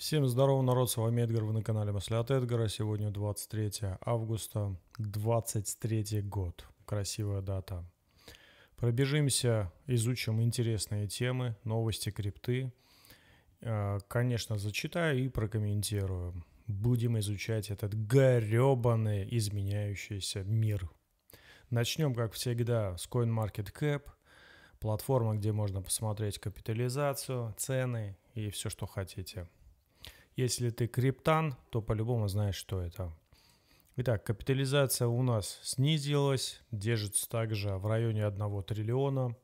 Всем здорово, народ, с вами Эдгар, вы на канале Мысли от Эдгара. Сегодня 23 августа, 23 год. Красивая дата. Пробежимся, изучим интересные темы, новости крипты. Э, конечно, зачитаю и прокомментирую. Будем изучать этот гребаный изменяющийся мир. Начнем, как всегда, с CoinMarketCap, платформа, где можно посмотреть капитализацию, цены и все, что хотите – если ты криптан, то по-любому знаешь, что это. Итак, капитализация у нас снизилась, держится также в районе 1 триллиона.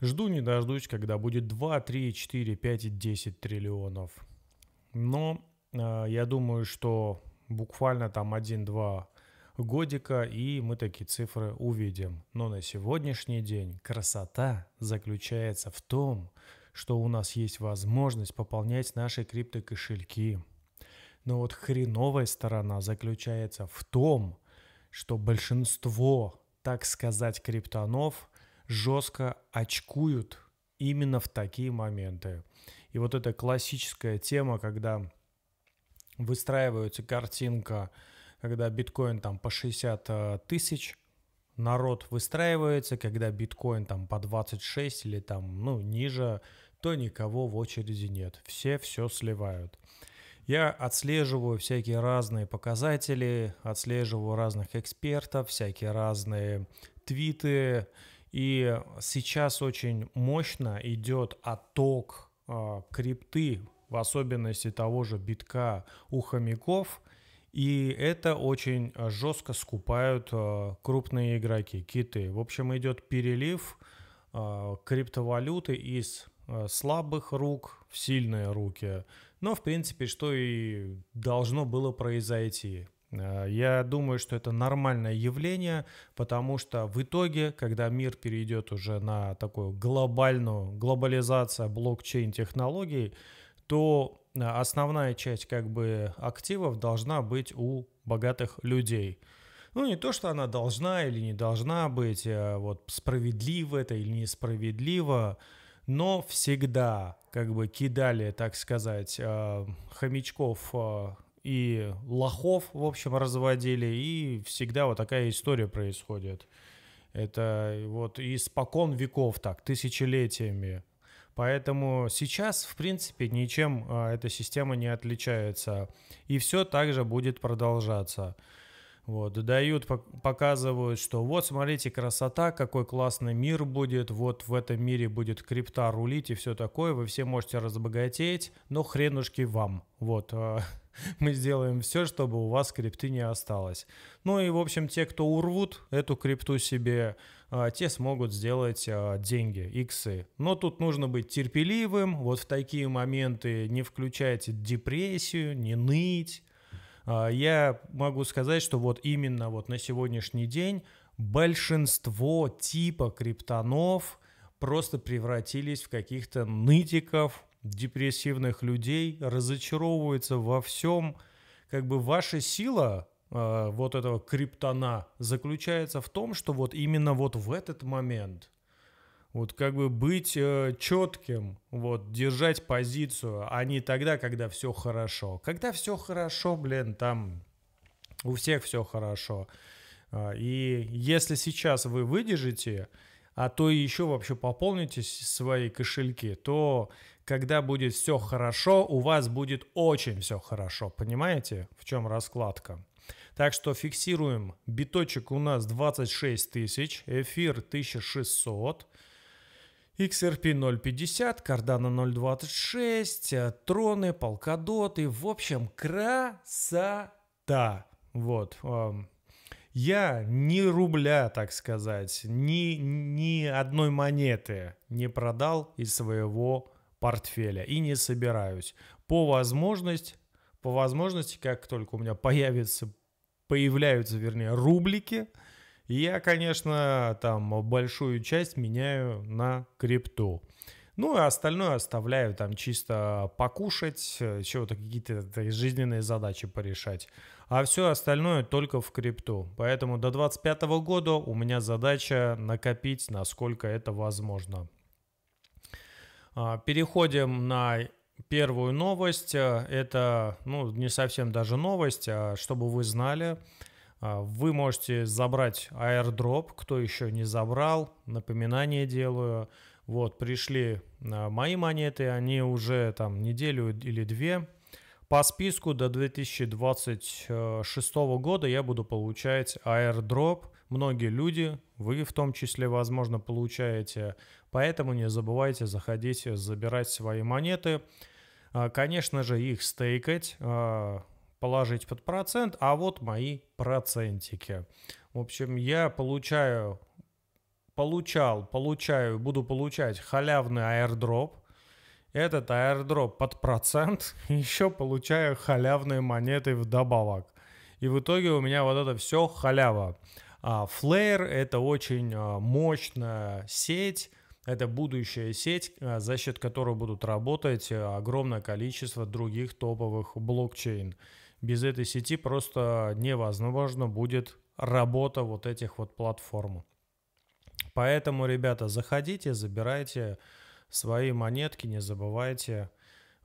Жду не дождусь, когда будет 2, 3, 4, 5 и 10 триллионов. Но э, я думаю, что буквально там 1-2 годика, и мы такие цифры увидим. Но на сегодняшний день красота заключается в том, что что у нас есть возможность пополнять наши криптокошельки. Но вот хреновая сторона заключается в том, что большинство, так сказать, криптонов жестко очкуют именно в такие моменты. И вот эта классическая тема, когда выстраивается картинка, когда биткоин там по 60 э, тысяч – народ выстраивается, когда биткоин там по 26 или там, ну, ниже, то никого в очереди нет. Все все сливают. Я отслеживаю всякие разные показатели, отслеживаю разных экспертов, всякие разные твиты. И сейчас очень мощно идет отток э, крипты, в особенности того же битка у хомяков – и это очень э, жестко скупают э, крупные игроки, киты. В общем, идет перелив э, криптовалюты из слабых рук в сильные руки. Но, в принципе, что и должно было произойти. Я думаю, что это нормальное явление, потому что в итоге, когда мир перейдет уже на такую глобальную глобализацию блокчейн-технологий, то Э, основная часть как бы активов должна быть у богатых людей. Ну, не то, что она должна или не должна быть, э, вот справедливо это или несправедливо, но всегда как бы кидали, так сказать, э, хомячков и лохов, в общем, разводили, и всегда вот такая история происходит. Это вот испокон веков так, тысячелетиями. Поэтому сейчас, в принципе, ничем а, эта система не отличается. И все также будет продолжаться. Вот, дают, показывают, что вот смотрите, красота, какой классный мир будет, вот в этом мире будет крипта рулить и все такое, вы все можете разбогатеть, но хренушки вам. Вот, а, мы сделаем все, чтобы у вас крипты не осталось. Ну и, в общем, те, кто урвут эту крипту себе, а, те смогут сделать а, деньги, иксы. Но тут нужно быть терпеливым, вот в такие моменты не включайте депрессию, не ныть. А, я могу сказать, что вот именно вот на сегодняшний день большинство типа криптонов просто превратились в каких-то нытиков, депрессивных людей, разочаровываются во всем. Как бы ваша сила Э, вот этого криптона заключается в том, что вот именно вот в этот момент вот как бы быть э, четким, вот держать позицию, а не тогда, когда все хорошо. Когда все хорошо, блин, там у всех все хорошо. Э, и если сейчас вы выдержите, а то и еще вообще пополните свои кошельки, то когда будет все хорошо, у вас будет очень все хорошо. Понимаете, в чем раскладка? Так что фиксируем. Биточек у нас 26 тысяч, эфир 1600. XRP 0.50, Cardano 0.26, троны, полкадоты. В общем, красота. Вот. Эм, я ни рубля, так сказать, ни, ни одной монеты не продал из своего портфеля и не собираюсь. По возможности, по возможности, как только у меня появится появляются, вернее, рублики. я, конечно, там большую часть меняю на крипту. Ну и остальное оставляю там чисто покушать, чего-то какие-то жизненные задачи порешать. А все остальное только в крипту. Поэтому до 2025 года у меня задача накопить, насколько это возможно. А, переходим на первую новость. А, это, ну, не совсем даже новость, а чтобы вы знали, а, вы можете забрать airdrop, кто еще не забрал, напоминание делаю. Вот, пришли а, мои монеты, они уже там неделю или две. По списку до 2026 года я буду получать airdrop. Многие люди, вы в том числе, возможно, получаете. Поэтому не забывайте заходить, забирать свои монеты. А, конечно же, их стейкать, а, положить под процент, а вот мои процентики. В общем, я получаю, получал, получаю, буду получать халявный аирдроп. Этот аирдроп под процент, еще получаю халявные монеты вдобавок. И в итоге у меня вот это все халява. А это очень а, мощная сеть, это будущая сеть, э, за счет которой будут работать э, огромное количество других топовых блокчейн. Без этой сети просто невозможно будет работа вот этих вот платформ. Поэтому, ребята, заходите, забирайте свои монетки, не забывайте.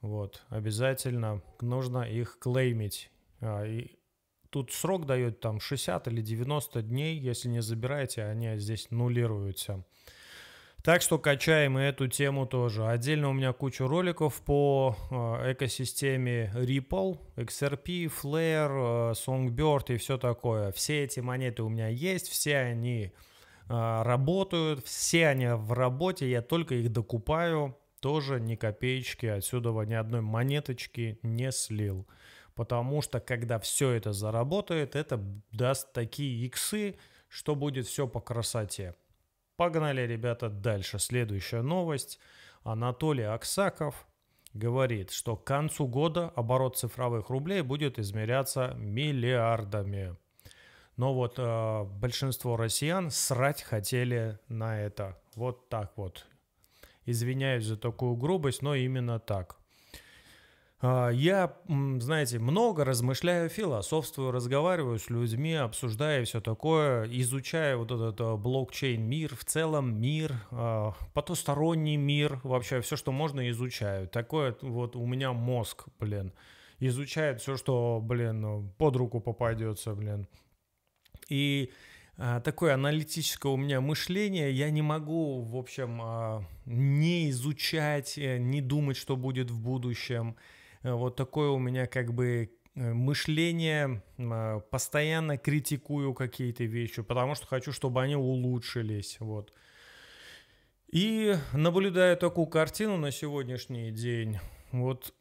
Вот, обязательно нужно их клеймить. А, и тут срок дает там 60 или 90 дней, если не забираете, они здесь нулируются. Так что качаем и эту тему тоже. Отдельно у меня куча роликов по э, экосистеме Ripple, XRP, Flare, э, Songbird и все такое. Все эти монеты у меня есть, все они э, работают, все они в работе, я только их докупаю, тоже ни копеечки отсюда ни одной монеточки не слил. Потому что когда все это заработает, это даст такие иксы, что будет все по красоте. Погнали, ребята, дальше. Следующая новость. Анатолий Аксаков говорит, что к концу года оборот цифровых рублей будет измеряться миллиардами. Но вот э, большинство россиян срать хотели на это. Вот так вот. Извиняюсь за такую грубость, но именно так. А, я, знаете, много размышляю, философствую, разговариваю с людьми, обсуждаю все такое, изучаю вот этот а, блокчейн-мир, в целом мир, а, потусторонний мир, вообще все, что можно, изучаю. Такое вот у меня мозг, блин, изучает все, что, блин, ну, под руку попадется, блин. И такое аналитическое у меня мышление, я не могу, в общем, не изучать, э, не думать, что будет в будущем. Э, вот такое у меня как бы э, мышление, э, постоянно критикую какие-то вещи, потому что хочу, чтобы они улучшились, вот. И наблюдая такую картину на сегодняшний день, вот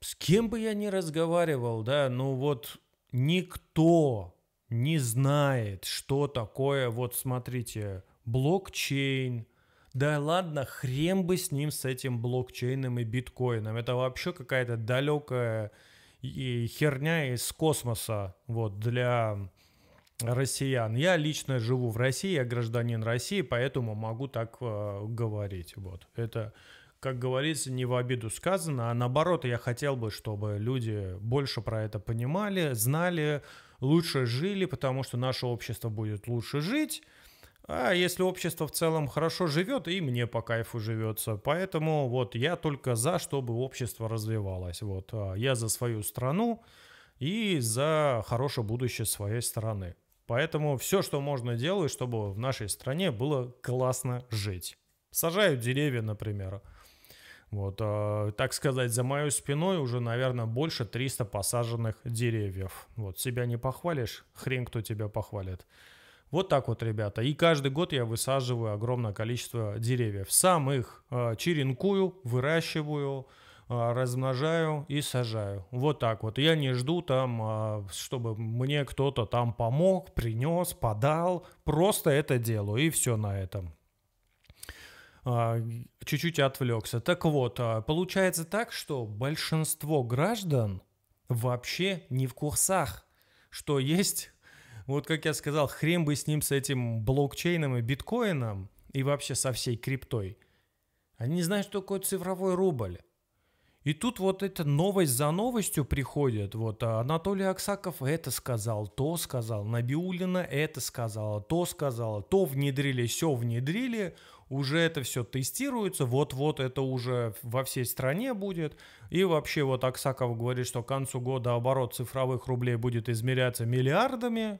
с кем бы я ни разговаривал, да, ну вот никто не знает, что такое, вот смотрите, блокчейн, да ладно, хрен бы с ним, с этим блокчейном и биткоином. Это вообще какая-то далекая и херня из космоса вот, для россиян. Я лично живу в России, я гражданин России, поэтому могу так э, говорить. Вот. Это, как говорится, не в обиду сказано, а наоборот, я хотел бы, чтобы люди больше про это понимали, знали, лучше жили, потому что наше общество будет лучше жить, а если общество в целом хорошо живет, и мне по кайфу живется. Поэтому вот я только за, чтобы общество развивалось. Вот а, я за свою страну и за хорошее будущее своей страны. Поэтому все, что можно делать, чтобы в нашей стране было классно жить. Сажают деревья, например. Вот, э, так сказать, за моей спиной уже, наверное, больше 300 посаженных деревьев. Вот, себя не похвалишь, хрен кто тебя похвалит. Вот так вот, ребята. И каждый год я высаживаю огромное количество деревьев. Сам их э, черенкую, выращиваю, э, размножаю и сажаю. Вот так вот. Я не жду там, э, чтобы мне кто-то там помог, принес, подал. Просто это делаю. И все на этом а, чуть-чуть отвлекся. Так вот, э, получается так, что большинство граждан вообще не в курсах, что есть вот как я сказал, хрен бы с ним, с этим блокчейном и биткоином, и вообще со всей криптой. Они не знают, что такое цифровой рубль. И тут вот эта новость за новостью приходит. Вот Анатолий Аксаков это сказал, то сказал, Набиулина это сказала, то сказала, то внедрили, все внедрили, уже это все тестируется, вот-вот это уже во всей стране будет. И вообще вот Аксаков говорит, что к концу года оборот цифровых рублей будет измеряться миллиардами.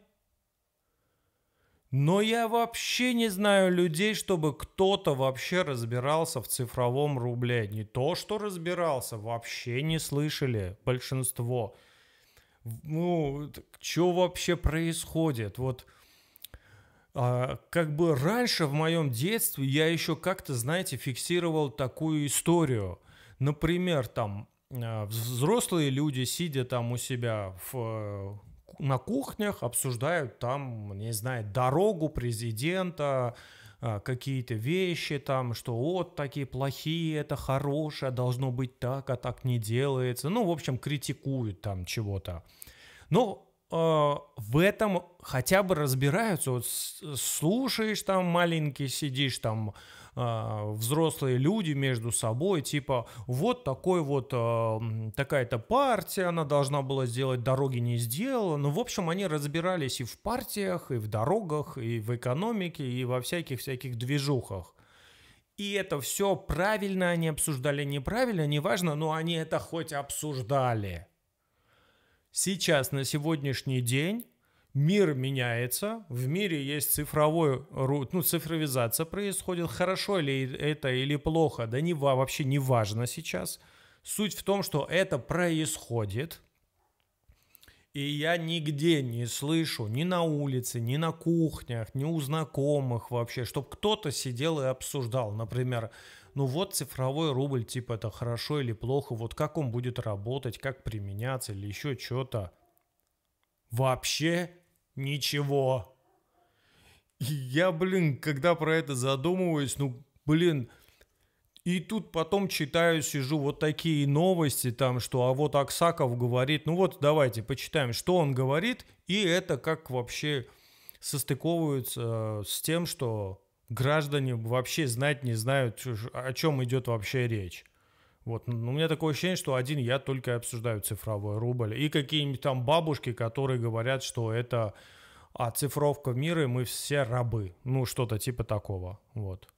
Но я вообще не знаю людей, чтобы кто-то вообще разбирался в цифровом рубле. Не то, что разбирался, вообще не слышали большинство. Ну, что вообще происходит? Вот а, как бы раньше в моем детстве я еще как-то, знаете, фиксировал такую историю. Например, там а, взрослые люди, сидя там у себя в на кухнях обсуждают там, не знаю, дорогу президента, а, какие-то вещи там, что вот такие плохие, это хорошее, должно быть так, а так не делается. Ну, в общем, критикуют там чего-то. Но э, в этом хотя бы разбираются. Вот слушаешь там маленький, сидишь там, а, взрослые люди между собой, типа вот такой вот а, такая-то партия, она должна была сделать, дороги не сделала. Ну, в общем, они разбирались и в партиях, и в дорогах, и в экономике, и во всяких-всяких движухах. И это все правильно они обсуждали, неправильно, неважно, но они это хоть обсуждали. Сейчас, на сегодняшний день, мир меняется, в мире есть цифровой, ну, цифровизация происходит, хорошо ли это или плохо, да не, вообще не важно сейчас. Суть в том, что это происходит, и я нигде не слышу, ни на улице, ни на кухнях, ни у знакомых вообще, чтобы кто-то сидел и обсуждал, например, ну вот цифровой рубль, типа это хорошо или плохо, вот как он будет работать, как применяться или еще что-то. Вообще Ничего. я, блин, когда про это задумываюсь, ну, блин, и тут потом читаю, сижу, вот такие новости там, что а вот Аксаков говорит, ну вот давайте почитаем, что он говорит, и это как вообще состыковывается э, с тем, что граждане вообще знать не знают, о чем идет вообще речь. Вот, но ну, у меня такое ощущение, что один я только обсуждаю цифровой рубль. И какие-нибудь там бабушки, которые говорят, что это а цифровка мира, и мы все рабы. Ну, что-то типа такого. Вот.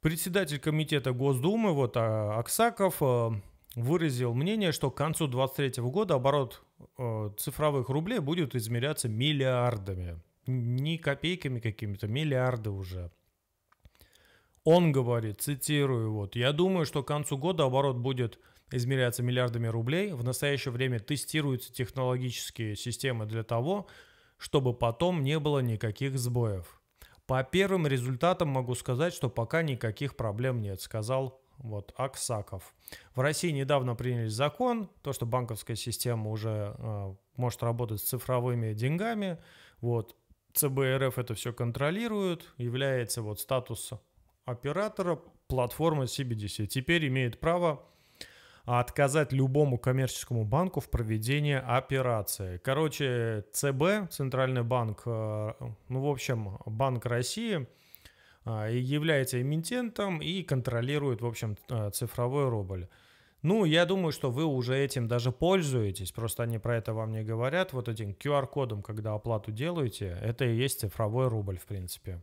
Председатель комитета Госдумы, вот а, Аксаков, э, выразил мнение, что к концу 2023 года оборот э, цифровых рублей будет измеряться миллиардами. Не копейками какими-то, миллиарды уже. Он говорит, цитирую, вот, я думаю, что к концу года оборот будет измеряться миллиардами рублей. В настоящее время тестируются технологические системы для того, чтобы потом не было никаких сбоев. По первым результатам могу сказать, что пока никаких проблем нет, сказал вот Аксаков. В России недавно приняли закон, то, что банковская система уже э, может работать с цифровыми деньгами. Вот ЦБ РФ это все контролирует, является вот статусом оператора платформы CBDC теперь имеет право отказать любому коммерческому банку в проведении операции. Короче, ЦБ, Центральный банк, э, ну, в общем, Банк России э, является эмитентом и контролирует, в общем, э, цифровой рубль. Ну, я думаю, что вы уже этим даже пользуетесь, просто они про это вам не говорят. Вот этим QR-кодом, когда оплату делаете, это и есть цифровой рубль, в принципе.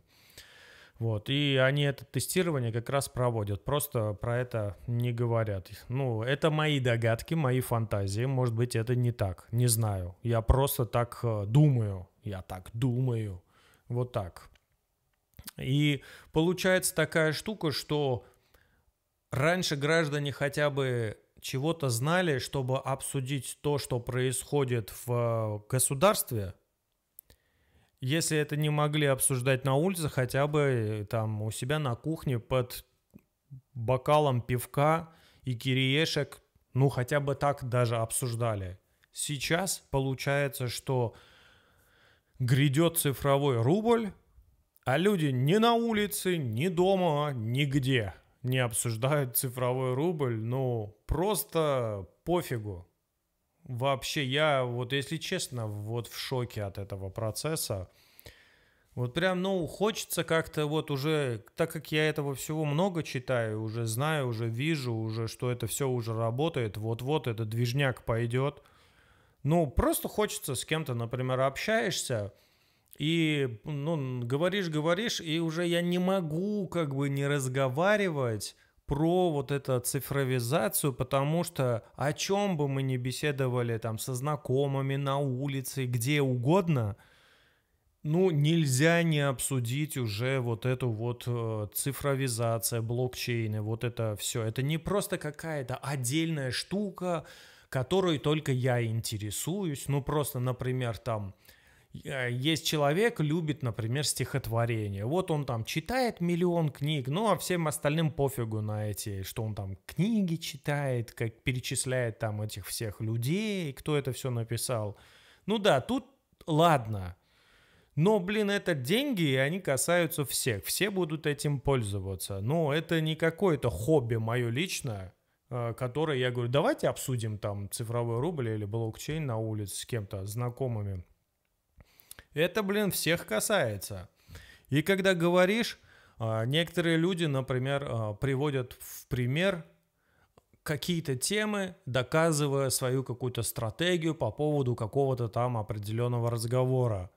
Вот, и они это тестирование как раз проводят, просто про это не говорят. Ну, это мои догадки, мои фантазии, может быть, это не так, не знаю. Я просто так э, думаю, я так думаю, вот так. И получается такая штука, что раньше граждане хотя бы чего-то знали, чтобы обсудить то, что происходит в э, государстве – если это не могли обсуждать на улице, хотя бы э, там у себя на кухне под бокалом пивка и кириешек, ну хотя бы так даже обсуждали. Сейчас получается, что грядет цифровой рубль, а люди ни на улице, ни дома, нигде не обсуждают цифровой рубль, ну просто пофигу. Вообще, я вот, если честно, вот в шоке от этого процесса. Вот прям, ну, хочется как-то вот уже, так как я этого всего много читаю, уже знаю, уже вижу, уже, что это все уже работает, вот-вот этот движняк пойдет. Ну, просто хочется с кем-то, например, общаешься, и, ну, говоришь, говоришь, и уже я не могу как бы не разговаривать, про вот эту цифровизацию, потому что о чем бы мы ни беседовали там со знакомыми на улице, где угодно, ну, нельзя не обсудить уже вот эту вот э, цифровизация, блокчейны, вот это все. Это не просто какая-то отдельная штука, которой только я интересуюсь. Ну, просто, например, там Э, есть человек, любит, например, стихотворение. Вот он там читает миллион книг, ну а всем остальным пофигу на эти, что он там книги читает, как перечисляет там этих всех людей, кто это все написал. Ну да, тут ладно. Но, блин, это деньги, и они касаются всех. Все будут этим пользоваться. Но это не какое-то хобби мое личное, э, которое я говорю, давайте обсудим там цифровой рубль или блокчейн на улице с кем-то знакомыми. Это, блин, всех касается. И когда говоришь, а, некоторые люди, например, а, приводят в пример какие-то темы, доказывая свою какую-то стратегию по поводу какого-то там определенного разговора.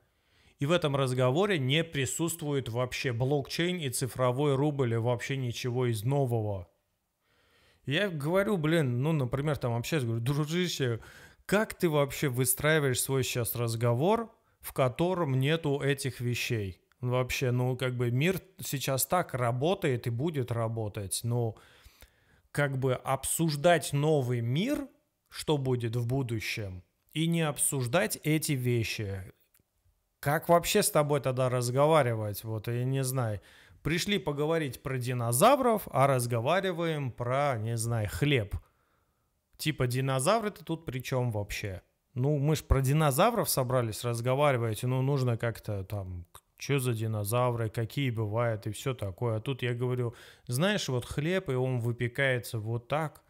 И в этом разговоре не присутствует вообще блокчейн и цифровой рубль, и вообще ничего из нового. Я говорю, блин, ну, например, там общаюсь, говорю, дружище, как ты вообще выстраиваешь свой сейчас разговор, в котором нету этих вещей. Ну, вообще, ну, как бы мир сейчас так работает и будет работать, но как бы обсуждать новый мир, что будет в будущем, и не обсуждать эти вещи. Как вообще с тобой тогда разговаривать? Вот, я не знаю. Пришли поговорить про динозавров, а разговариваем про, не знаю, хлеб. Типа динозавры-то тут при чем вообще? ну, мы ж про динозавров собрались разговаривать, ну, нужно как-то там, что за динозавры, какие бывают и все такое. А тут я говорю, знаешь, вот хлеб, и он выпекается вот так.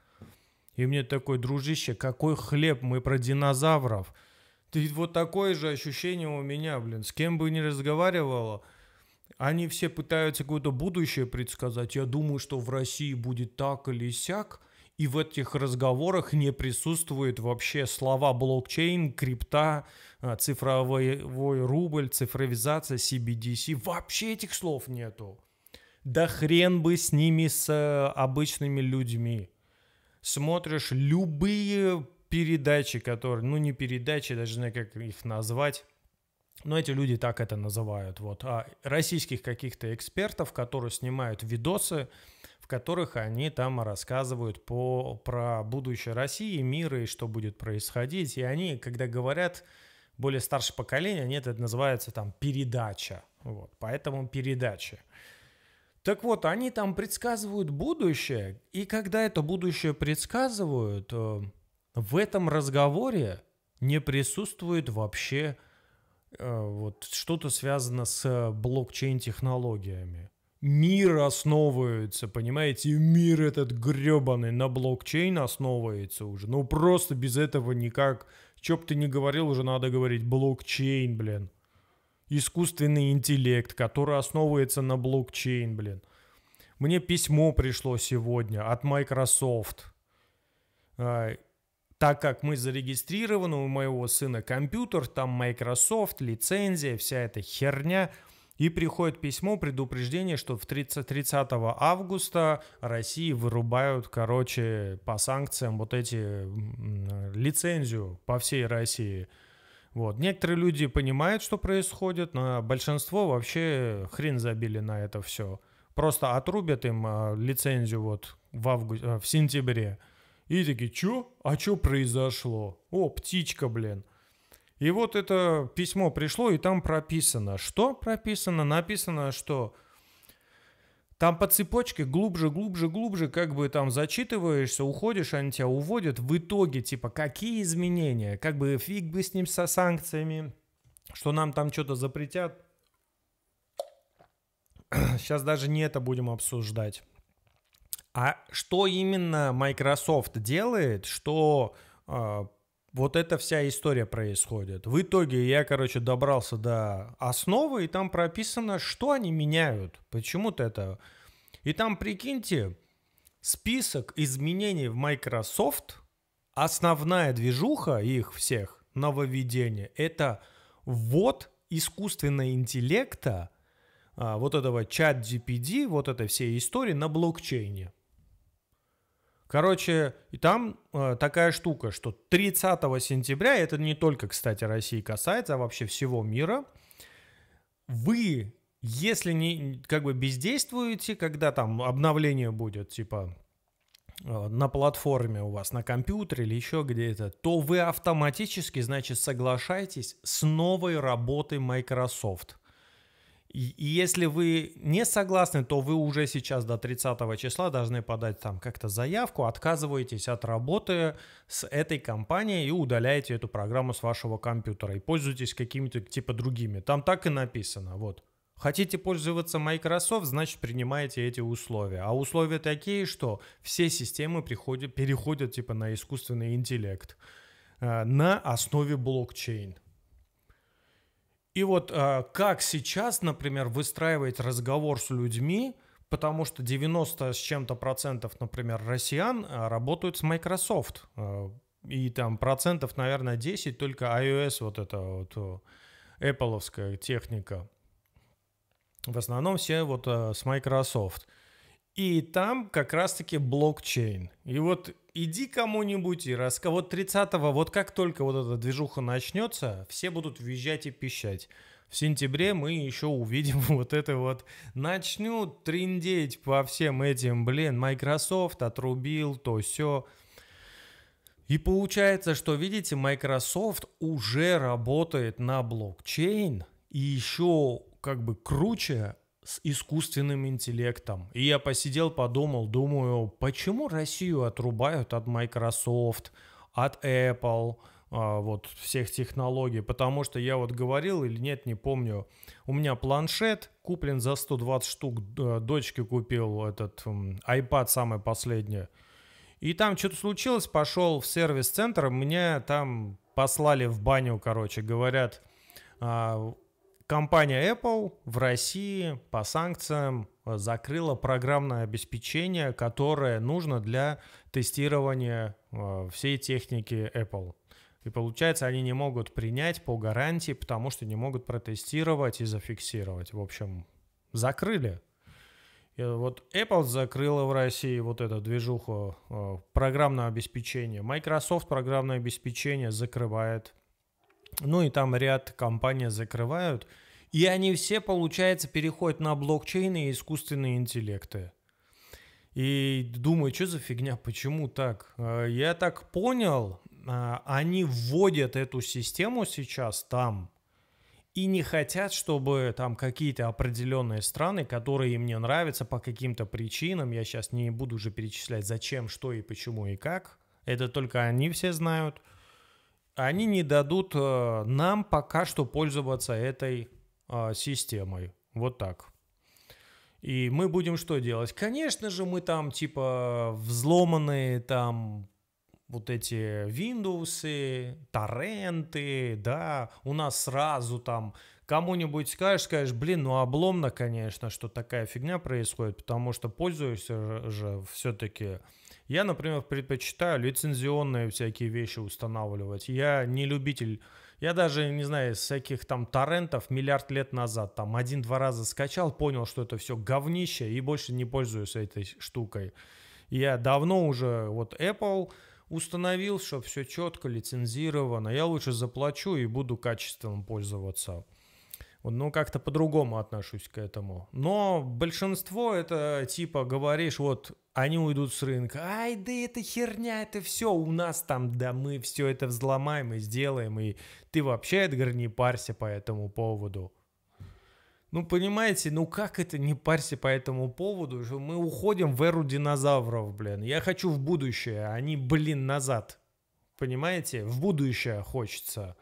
И мне такой, дружище, какой хлеб, мы про динозавров. Ты вот такое же ощущение у меня, блин, с кем бы ни разговаривала, они все пытаются какое-то будущее предсказать. Я думаю, что в России будет так или сяк, и в этих разговорах не присутствуют вообще слова блокчейн, крипта, а, цифровой рубль, цифровизация, CBDC. Вообще этих слов нету. Да хрен бы с ними, с э, обычными людьми. Смотришь любые передачи, которые, ну не передачи, даже не знаю, как их назвать, но эти люди так это называют, вот, а российских каких-то экспертов, которые снимают видосы, в которых они там рассказывают по, про будущее России, мира и что будет происходить. И они, когда говорят более старшее поколение, они это называется там передача. Вот, поэтому передача. Так вот, они там предсказывают будущее, и когда это будущее предсказывают, э, в этом разговоре не присутствует вообще э, вот что-то связано с блокчейн-технологиями мир основывается, понимаете? мир этот гребаный на блокчейн основывается уже. Ну просто без этого никак. Чё бы ты не говорил, уже надо говорить блокчейн, блин. Искусственный интеллект, который основывается на блокчейн, блин. Мне письмо пришло сегодня от Microsoft. так как мы зарегистрированы у моего сына компьютер, там Microsoft, лицензия, вся эта херня – и приходит письмо, предупреждение, что в 30, 30 августа России вырубают, короче, по санкциям вот эти лицензию по всей России. Вот. Некоторые люди понимают, что происходит, но большинство вообще хрен забили на это все. Просто отрубят им а, лицензию вот в, августе, а, в сентябре. И такие, чё? А чё произошло? О, птичка, блин. И вот это письмо пришло, и там прописано. Что прописано? Написано, что там по цепочке глубже, глубже, глубже, как бы там зачитываешься, уходишь, они тебя уводят. В итоге, типа, какие изменения? Как бы фиг бы с ним со санкциями, что нам там что-то запретят. Сейчас даже не это будем обсуждать. А что именно Microsoft делает, что а, вот эта вся история происходит. В итоге я, короче, добрался до основы, и там прописано, что они меняют, почему-то это. И там, прикиньте, список изменений в Microsoft, основная движуха их всех, нововведение, это вот искусственного интеллекта, а, вот этого чат GPD, вот этой всей истории на блокчейне. Короче, и там э, такая штука, что 30 сентября, это не только, кстати, России касается, а вообще всего мира, вы, если не, как бы бездействуете, когда там обновление будет, типа, э, на платформе у вас, на компьютере или еще где-то, то вы автоматически, значит, соглашаетесь с новой работой Microsoft. И если вы не согласны, то вы уже сейчас до 30 числа должны подать там как-то заявку, отказываетесь от работы с этой компанией и удаляете эту программу с вашего компьютера и пользуетесь какими-то типа другими. Там так и написано, вот. Хотите пользоваться Microsoft, значит принимаете эти условия. А условия такие, что все системы приходят, переходят типа на искусственный интеллект э, на основе блокчейн. И вот э, как сейчас, например, выстраивать разговор с людьми, потому что 90 с чем-то процентов, например, россиян э, работают с Microsoft. Э, и там процентов, наверное, 10 только iOS, вот эта вот Apple техника. В основном все вот с Microsoft. И там как раз-таки блокчейн. И вот иди кому-нибудь и раз кого 30-го, вот как только вот эта движуха начнется, все будут визжать и пищать. В сентябре мы еще увидим вот это вот. Начнут триндеть по всем этим, блин, Microsoft отрубил, то все. И получается, что, видите, Microsoft уже работает на блокчейн, и еще как бы круче с искусственным интеллектом. И я посидел, подумал, думаю, почему Россию отрубают от Microsoft, от Apple, а, вот всех технологий, потому что я вот говорил или нет, не помню, у меня планшет куплен за 120 штук, дочке купил этот iPad самый последний, и там что-то случилось, пошел в сервис-центр, меня там послали в баню, короче, говорят, а, Компания Apple в России по санкциям э, закрыла программное обеспечение, которое нужно для тестирования э, всей техники Apple. И получается, они не могут принять по гарантии, потому что не могут протестировать и зафиксировать. В общем, закрыли. И вот Apple закрыла в России вот эту движуху э, программное обеспечение. Microsoft программное обеспечение закрывает. Ну и там ряд компаний закрывают. И они все, получается, переходят на блокчейны и искусственные интеллекты. И думаю, что за фигня, почему так? Э, я так понял, э, они вводят эту систему сейчас там и не хотят, чтобы там какие-то определенные страны, которые им не нравятся по каким-то причинам, я сейчас не буду уже перечислять зачем, что и почему и как, это только они все знают – они не дадут э, нам пока что пользоваться этой э, системой. Вот так. И мы будем что делать? Конечно же, мы там типа взломанные там вот эти Windows, торренты, да, у нас сразу там кому-нибудь скажешь, скажешь, блин, ну обломно, конечно, что такая фигня происходит, потому что пользуешься же все-таки я, например, предпочитаю лицензионные всякие вещи устанавливать. Я не любитель я даже, не знаю, из всяких там торрентов миллиард лет назад, там один-два раза скачал, понял, что это все говнище и больше не пользуюсь этой штукой. Я давно уже вот Apple установил, что все четко лицензировано. Я лучше заплачу и буду качеством пользоваться ну, как-то по-другому отношусь к этому. Но большинство это типа говоришь, вот они уйдут с рынка, ай, да это херня, это все у нас там, да мы все это взломаем и сделаем, и ты вообще, Эдгар, не парься по этому поводу. Ну, понимаете, ну как это не парься по этому поводу, что мы уходим в эру динозавров, блин. Я хочу в будущее, а не, блин, назад. Понимаете? В будущее хочется.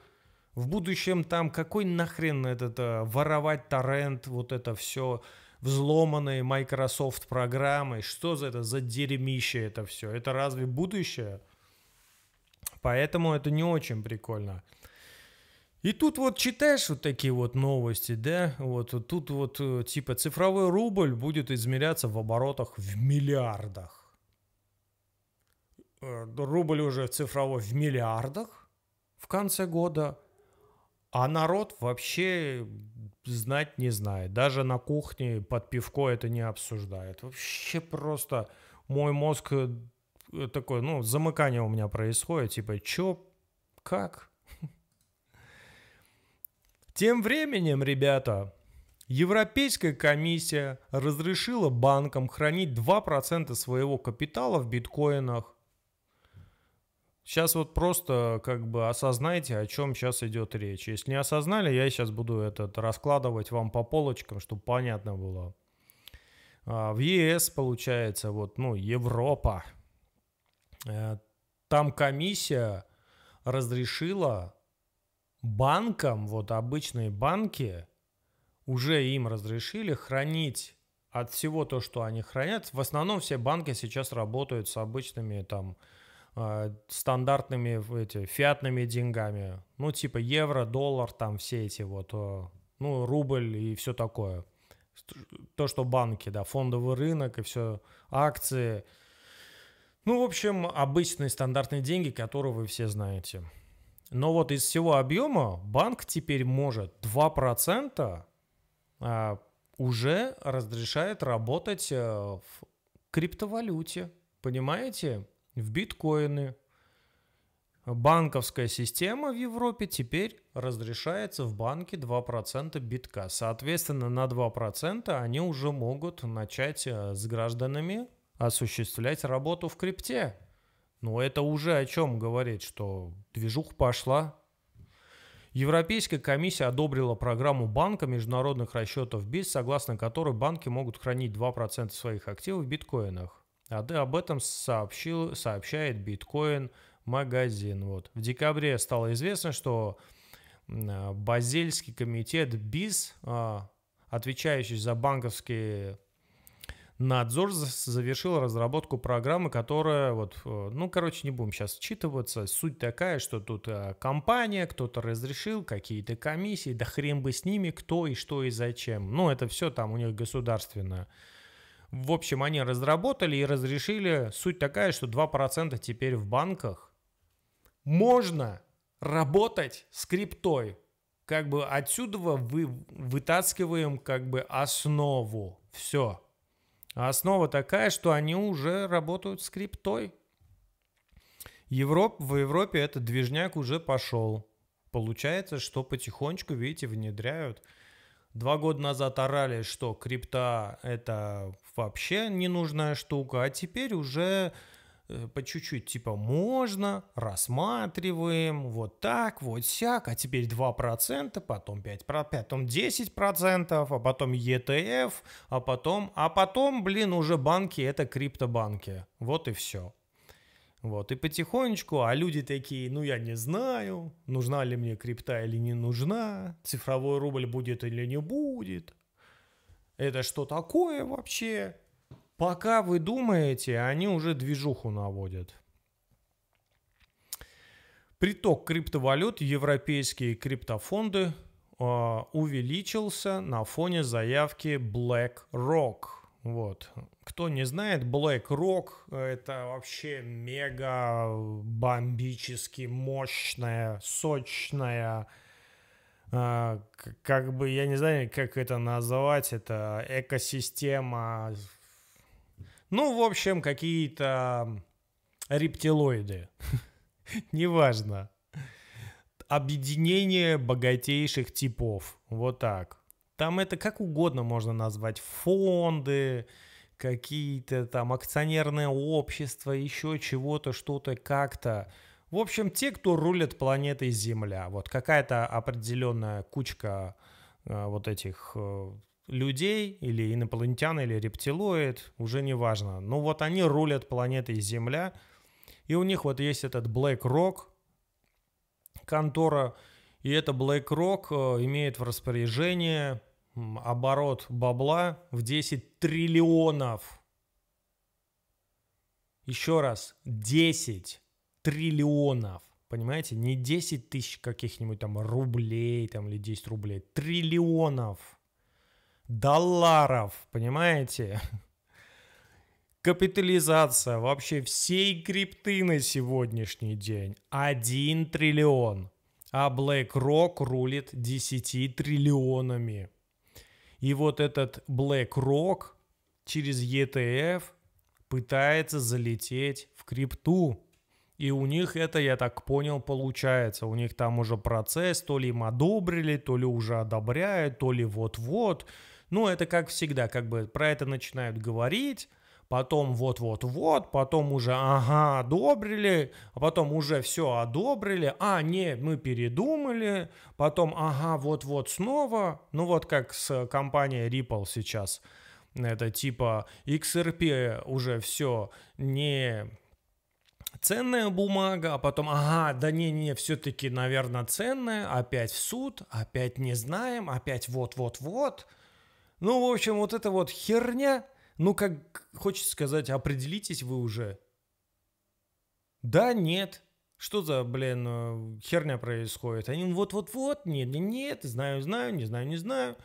В будущем там какой нахрен этот э, воровать торрент, вот это все взломанные Microsoft программы. Что за это за дерьмище это все? Это разве будущее? Поэтому это не очень прикольно. И тут вот читаешь вот такие вот новости, да, вот тут вот э, типа цифровой рубль будет измеряться в оборотах в миллиардах. Э, рубль уже цифровой в миллиардах в конце года – а народ вообще знать не знает. Даже на кухне под пивко это не обсуждает. Вообще просто мой мозг э, такой, ну, замыкание у меня происходит. Типа, чё, как? Тем временем, ребята, Европейская комиссия разрешила банкам хранить 2% своего капитала в биткоинах Сейчас вот просто как бы осознайте, о чем сейчас идет речь. Если не осознали, я сейчас буду этот раскладывать вам по полочкам, чтобы понятно было. А, в ЕС получается, вот, ну, Европа. Э, там комиссия разрешила банкам, вот обычные банки, уже им разрешили хранить от всего то, что они хранят. В основном все банки сейчас работают с обычными там э, стандартными эти, фиатными деньгами. Ну, типа евро, доллар, там все эти вот, а, ну, рубль и все такое. То, что банки, да, фондовый рынок и все, акции. Ну, в общем, обычные стандартные деньги, которые вы все знаете. Но вот из всего объема банк теперь может 2% э, а, уже разрешает работать в криптовалюте. Понимаете? в биткоины. Банковская система в Европе теперь разрешается в банке 2% битка. Соответственно, на 2% они уже могут начать э, с гражданами осуществлять работу в крипте. Но это уже о чем говорит, что движух пошла. Европейская комиссия одобрила программу банка международных расчетов БИС, согласно которой банки могут хранить 2% своих активов в биткоинах. А об этом сообщил, сообщает биткоин магазин. Вот. В декабре стало известно, что а, Базельский комитет БИС, а, отвечающий за банковский надзор завершил разработку программы, которая вот, э, ну, короче, не будем сейчас вчитываться. Суть такая, что тут э, компания, кто-то разрешил, какие-то комиссии, да хрен бы с ними, кто и что и зачем. Ну, это все там у них государственное в общем, они разработали и разрешили. Суть такая, что 2% теперь в банках можно работать с криптой. Как бы отсюда вы вытаскиваем как бы основу. Все. основа такая, что они уже работают с криптой. Европ, в Европе этот движняк уже пошел. Получается, что потихонечку, видите, внедряют. Два года назад орали, что крипта это вообще ненужная штука, а теперь уже э, по чуть-чуть, типа, можно, рассматриваем, вот так, вот сяк, а теперь 2%, потом 5%, потом 10%, а потом ETF, а потом, а потом, блин, уже банки, это криптобанки, вот и все. Вот, и потихонечку, а люди такие, ну я не знаю, нужна ли мне крипта или не нужна, цифровой рубль будет или не будет, это что такое вообще? Пока вы думаете, они уже движуху наводят. Приток криптовалют, европейские криптофонды э, увеличился на фоне заявки BlackRock. Вот. Кто не знает, BlackRock – это вообще мега бомбически мощная, сочная, а, как бы, я не знаю, как это назвать, это экосистема, ну, в общем, какие-то рептилоиды, неважно, объединение богатейших типов, вот так. Там это как угодно можно назвать, фонды, какие-то там акционерные общества, еще чего-то, что-то как-то. В общем, те, кто рулит планетой Земля. Вот какая-то определенная кучка э, вот этих э, людей или инопланетян или рептилоид, уже не важно. Но вот они рулят планетой Земля. И у них вот есть этот BlackRock, контора, и это эта BlackRock э, имеет в распоряжении оборот бабла в 10 триллионов. Еще раз, 10 триллионов. Понимаете, не 10 тысяч каких-нибудь там рублей там, или 10 рублей, триллионов долларов, понимаете? Капитализация вообще всей крипты на сегодняшний день 1 триллион, а BlackRock рулит 10 триллионами. И вот этот BlackRock через ETF пытается залететь в крипту. И у них это, я так понял, получается. У них там уже процесс, то ли им одобрили, то ли уже одобряют, то ли вот-вот. Ну, это как всегда, как бы про это начинают говорить, потом вот-вот-вот, потом уже ага, одобрили, а потом уже все одобрили, а нет, мы передумали, потом ага, вот-вот снова, ну вот как с компанией Ripple сейчас, это типа XRP уже все не ценная бумага, а потом, ага, да не-не, все-таки, наверное, ценная, опять в суд, опять не знаем, опять вот-вот-вот. Ну, в общем, вот эта вот херня, ну, как хочется сказать, определитесь вы уже. Да, нет. Что за, блин, э, херня происходит? Они вот-вот-вот, нет, нет, знаю, знаю, не знаю, не знаю.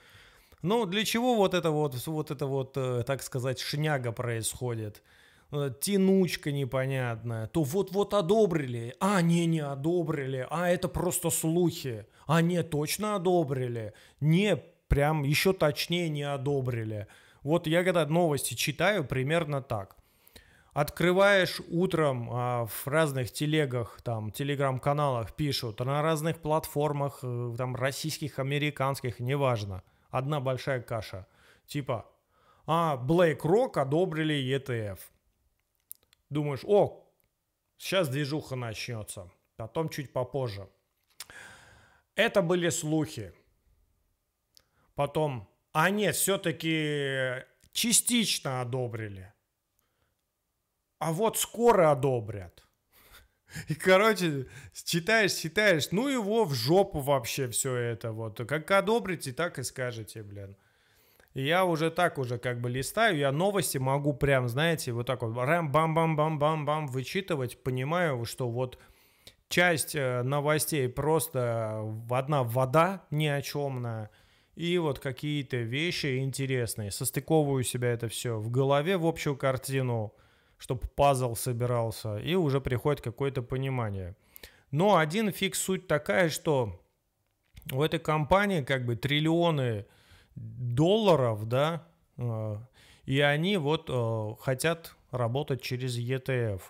Ну, для чего вот это вот, вот это вот, э, так сказать, шняга происходит? Ну, э, тянучка непонятная, то вот-вот одобрили, а не, не одобрили, а это просто слухи, а не, точно одобрили, не, прям еще точнее не одобрили. Вот я когда новости читаю, примерно так. Открываешь утром а, в разных телегах, там, телеграм-каналах пишут, на разных платформах, э, там, российских, американских, неважно. Одна большая каша. Типа, а BlackRock одобрили ETF думаешь, о, сейчас движуха начнется, потом чуть попозже. Это были слухи. Потом, а нет, все-таки частично одобрили. А вот скоро одобрят. И, короче, читаешь, читаешь, ну его в жопу вообще все это вот. Как одобрите, так и скажете, блин я уже так уже как бы листаю, я новости могу прям, знаете, вот так вот рэм-бам-бам-бам-бам-бам вычитывать, понимаю, что вот часть э, новостей просто одна вода ни о чемная, и вот какие-то вещи интересные. Состыковываю себя это все в голове в общую картину, чтобы пазл собирался, и уже приходит какое-то понимание. Но один фиг суть такая, что у этой компании как бы триллионы долларов, да, э, и они вот э, хотят работать через ETF.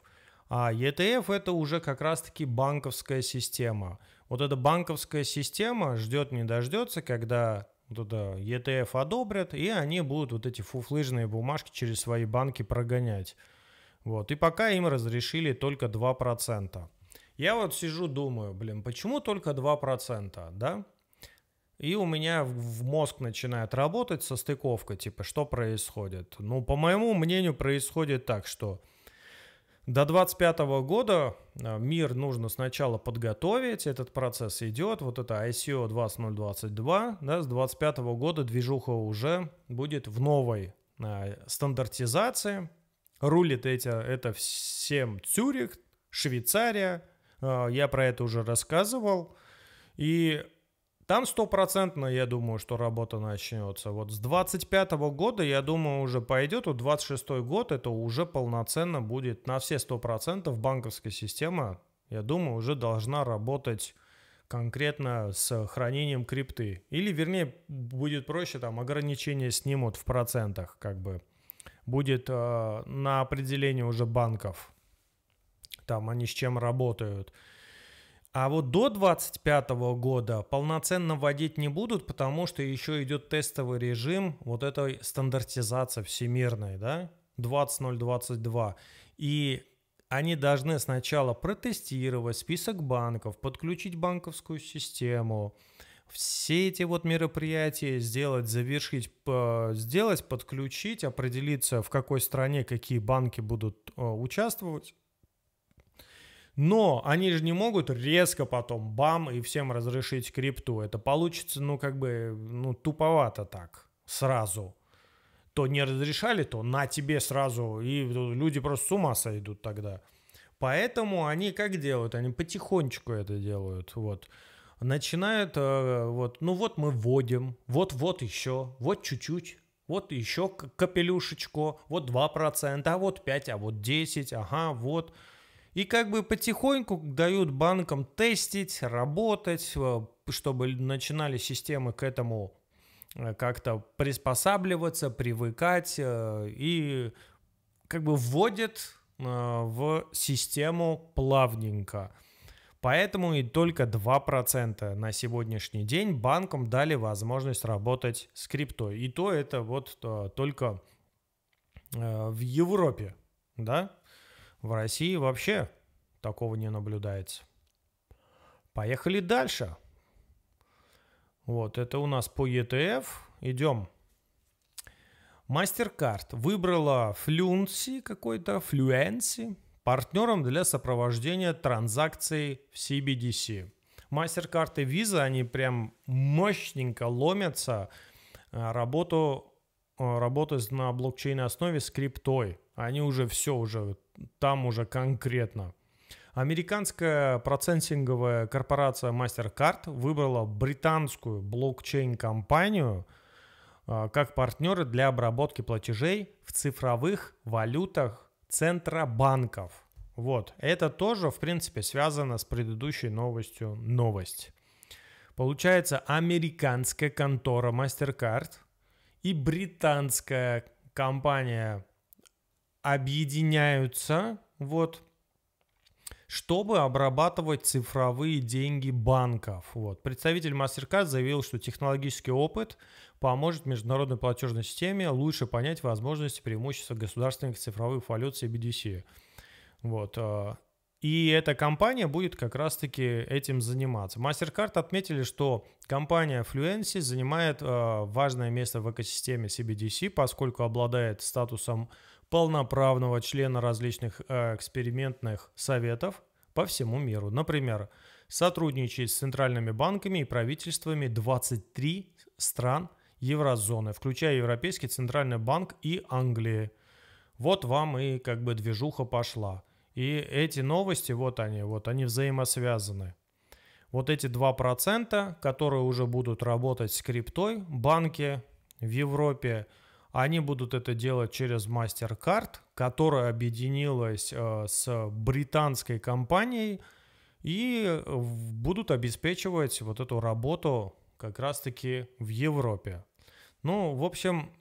А ETF это уже как раз-таки банковская система. Вот эта банковская система ждет не дождется, когда вот это ETF одобрят, и они будут вот эти фуфлыжные бумажки через свои банки прогонять. Вот. И пока им разрешили только 2%. Я вот сижу, думаю, блин, почему только 2%, да? И у меня в мозг начинает работать состыковка, типа, что происходит. Ну, по моему мнению, происходит так, что до 25 года э, мир нужно сначала подготовить, этот процесс идет, вот это ICO 2022, да, с 25 года движуха уже будет в новой а, стандартизации, рулит эти, это всем Цюрих, Швейцария, а, я про это уже рассказывал, и там стопроцентно, я думаю, что работа начнется. Вот с 25 года, я думаю, уже пойдет. У 26 год это уже полноценно будет на все сто процентов банковская система, я думаю, уже должна работать конкретно с хранением крипты. Или, вернее, будет проще, там ограничения снимут в процентах, как бы. Будет э, на определение уже банков. Там они с чем работают. А вот до 2025 года полноценно вводить не будут, потому что еще идет тестовый режим вот этой стандартизации всемирной, да, 20022. И они должны сначала протестировать список банков, подключить банковскую систему, все эти вот мероприятия сделать, завершить, сделать, подключить, определиться, в какой стране какие банки будут э, участвовать но они же не могут резко потом, бам, и всем разрешить крипту. Это получится, ну, как бы, ну, туповато так, сразу. То не разрешали, то на тебе сразу, и люди просто с ума сойдут тогда. Поэтому они как делают? Они потихонечку это делают, вот. Начинают, э, вот, ну вот мы вводим, вот-вот еще, вот чуть-чуть, вот еще капелюшечку, вот 2%, а вот 5, а вот 10, ага, вот... И как бы потихоньку дают банкам тестить, работать, э, чтобы начинали системы к этому э, как-то приспосабливаться, привыкать э, и как бы вводят в систему плавненько. Поэтому и только 2% на сегодняшний день банкам дали возможность работать с криптой. И то это вот только в Европе, да? В России вообще такого не наблюдается. Поехали дальше. Вот, это у нас по ETF. Идем. MasterCard выбрала Fluency какой-то, Fluency, партнером для сопровождения транзакций в CBDC. MasterCard и Visa, они прям мощненько ломятся э, работу э, работать на блокчейн основе с криптой. Они уже все уже там уже конкретно. Американская процессинговая корпорация MasterCard выбрала британскую блокчейн-компанию а, как партнеры для обработки платежей в цифровых валютах центробанков. Вот, это тоже, в принципе, связано с предыдущей новостью новость. Получается, американская контора MasterCard и британская компания объединяются, вот, чтобы обрабатывать цифровые деньги банков. Вот. Представитель MasterCard заявил, что технологический опыт поможет международной платежной системе лучше понять возможности преимущества государственных цифровых валют CBDC. Вот. Э, и эта компания будет как раз-таки этим заниматься. MasterCard отметили, что компания Fluency занимает э, важное место в экосистеме CBDC, поскольку обладает статусом полноправного члена различных э, экспериментных советов по всему миру. Например, сотрудничает с центральными банками и правительствами 23 стран еврозоны, включая Европейский центральный банк и Англии. Вот вам и как бы движуха пошла. И эти новости, вот они, вот они взаимосвязаны. Вот эти 2%, которые уже будут работать с криптой, банки в Европе – они будут это делать через MasterCard, которая объединилась э, с британской компанией и э, будут обеспечивать вот эту работу как раз-таки в Европе. Ну, в общем,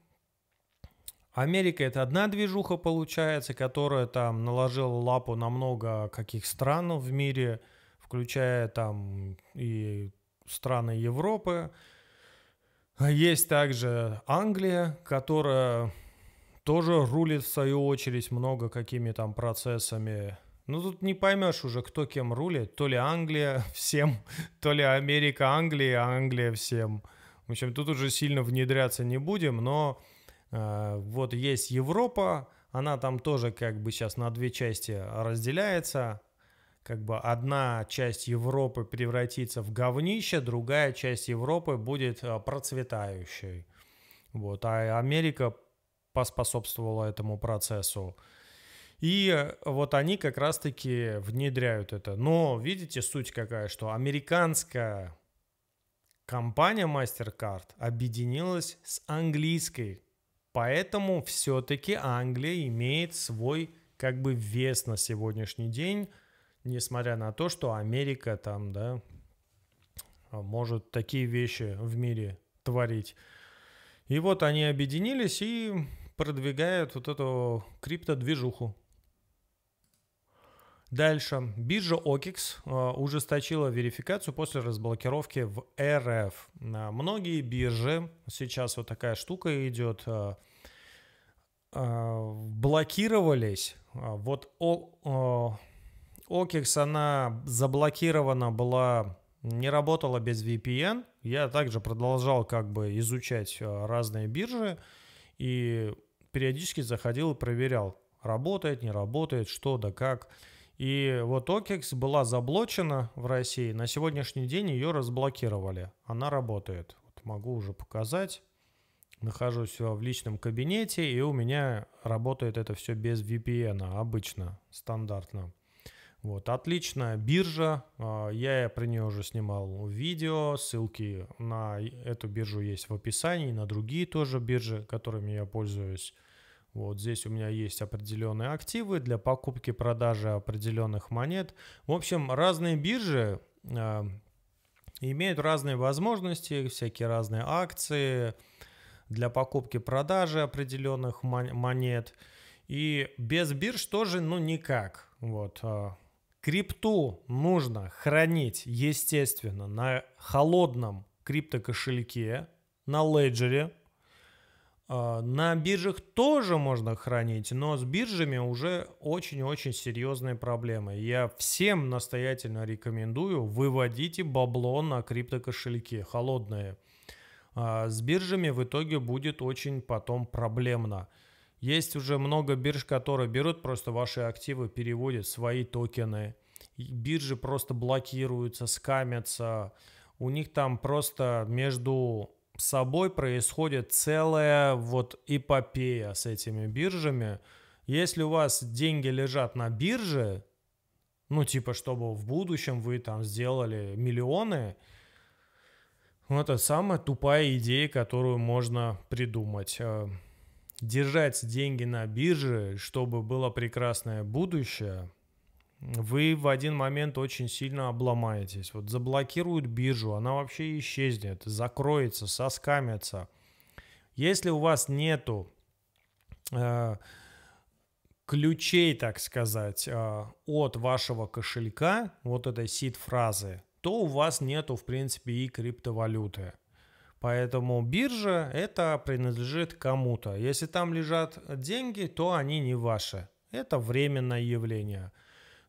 Америка это одна движуха получается, которая там наложила лапу на много каких стран в мире, включая там и страны Европы, а есть также Англия, которая тоже рулит в свою очередь много какими там процессами. Ну тут не поймешь уже, кто кем рулит. То ли Англия всем, то ли Америка Англии, а Англия всем. В общем, тут уже сильно внедряться не будем, но э, вот есть Европа, она там тоже как бы сейчас на две части разделяется как бы одна часть Европы превратится в говнище, другая часть Европы будет э, процветающей. Вот. А Америка поспособствовала этому процессу. И э, вот они как раз-таки внедряют это. Но видите, суть какая, что американская компания MasterCard объединилась с английской. Поэтому все-таки Англия имеет свой как бы вес на сегодняшний день несмотря на то, что Америка там, да, может такие вещи в мире творить. И вот они объединились и продвигают вот эту криптодвижуху. Дальше. Биржа OKEX э, ужесточила верификацию после разблокировки в РФ. Многие биржи, сейчас вот такая штука идет, э, э, блокировались вот Окекс она заблокирована была, не работала без VPN. Я также продолжал как бы изучать э, разные биржи и периодически заходил и проверял, работает, не работает, что да как. И вот Окекс была заблочена в России. На сегодняшний день ее разблокировали. Она работает. Вот могу уже показать. Нахожусь э, в личном кабинете, и у меня работает это все без VPN, обычно, стандартно. Вот, отличная биржа, а, я про нее уже снимал видео, ссылки на эту биржу есть в описании, на другие тоже биржи, которыми я пользуюсь. Вот здесь у меня есть определенные активы для покупки-продажи определенных монет. В общем, разные биржи э, имеют разные возможности, всякие разные акции для покупки-продажи определенных монет. И без бирж тоже, ну, никак. Вот. А, Крипту нужно хранить, естественно, на холодном криптокошельке, на леджере. А, на биржах тоже можно хранить, но с биржами уже очень-очень серьезные проблемы. Я всем настоятельно рекомендую, выводите бабло на криптокошельки, холодные. А, с биржами в итоге будет очень потом проблемно. Есть уже много бирж, которые берут просто ваши активы, переводят свои токены. Биржи просто блокируются, скамятся. У них там просто между собой происходит целая вот эпопея с этими биржами. Если у вас деньги лежат на бирже, ну типа чтобы в будущем вы там сделали миллионы, ну, это самая тупая идея, которую можно придумать. Э, держать деньги на бирже, чтобы было прекрасное будущее, вы в один момент очень сильно обломаетесь. Вот заблокируют биржу, она вообще исчезнет, закроется, соскамится. Если у вас нету э, ключей, так сказать, э, от вашего кошелька, вот этой сид-фразы, то у вас нету, в принципе, и криптовалюты. Поэтому биржа это принадлежит кому-то. Если там лежат деньги, то они не ваши. Это временное явление.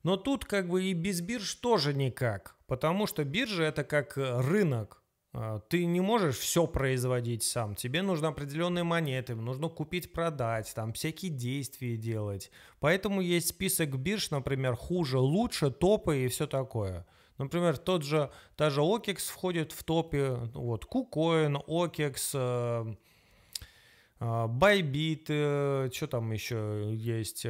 Но тут как бы и без бирж тоже никак, потому что биржа это как рынок. А, ты не можешь все производить сам. Тебе нужны определенные монеты, нужно купить, продать, там всякие действия делать. Поэтому есть список бирж, например, хуже, лучше, топы и все такое – Например, тот же, та же OKEX входит в топе, ну вот, KuCoin, OKEX, э, э, Bybit, э, что там еще есть,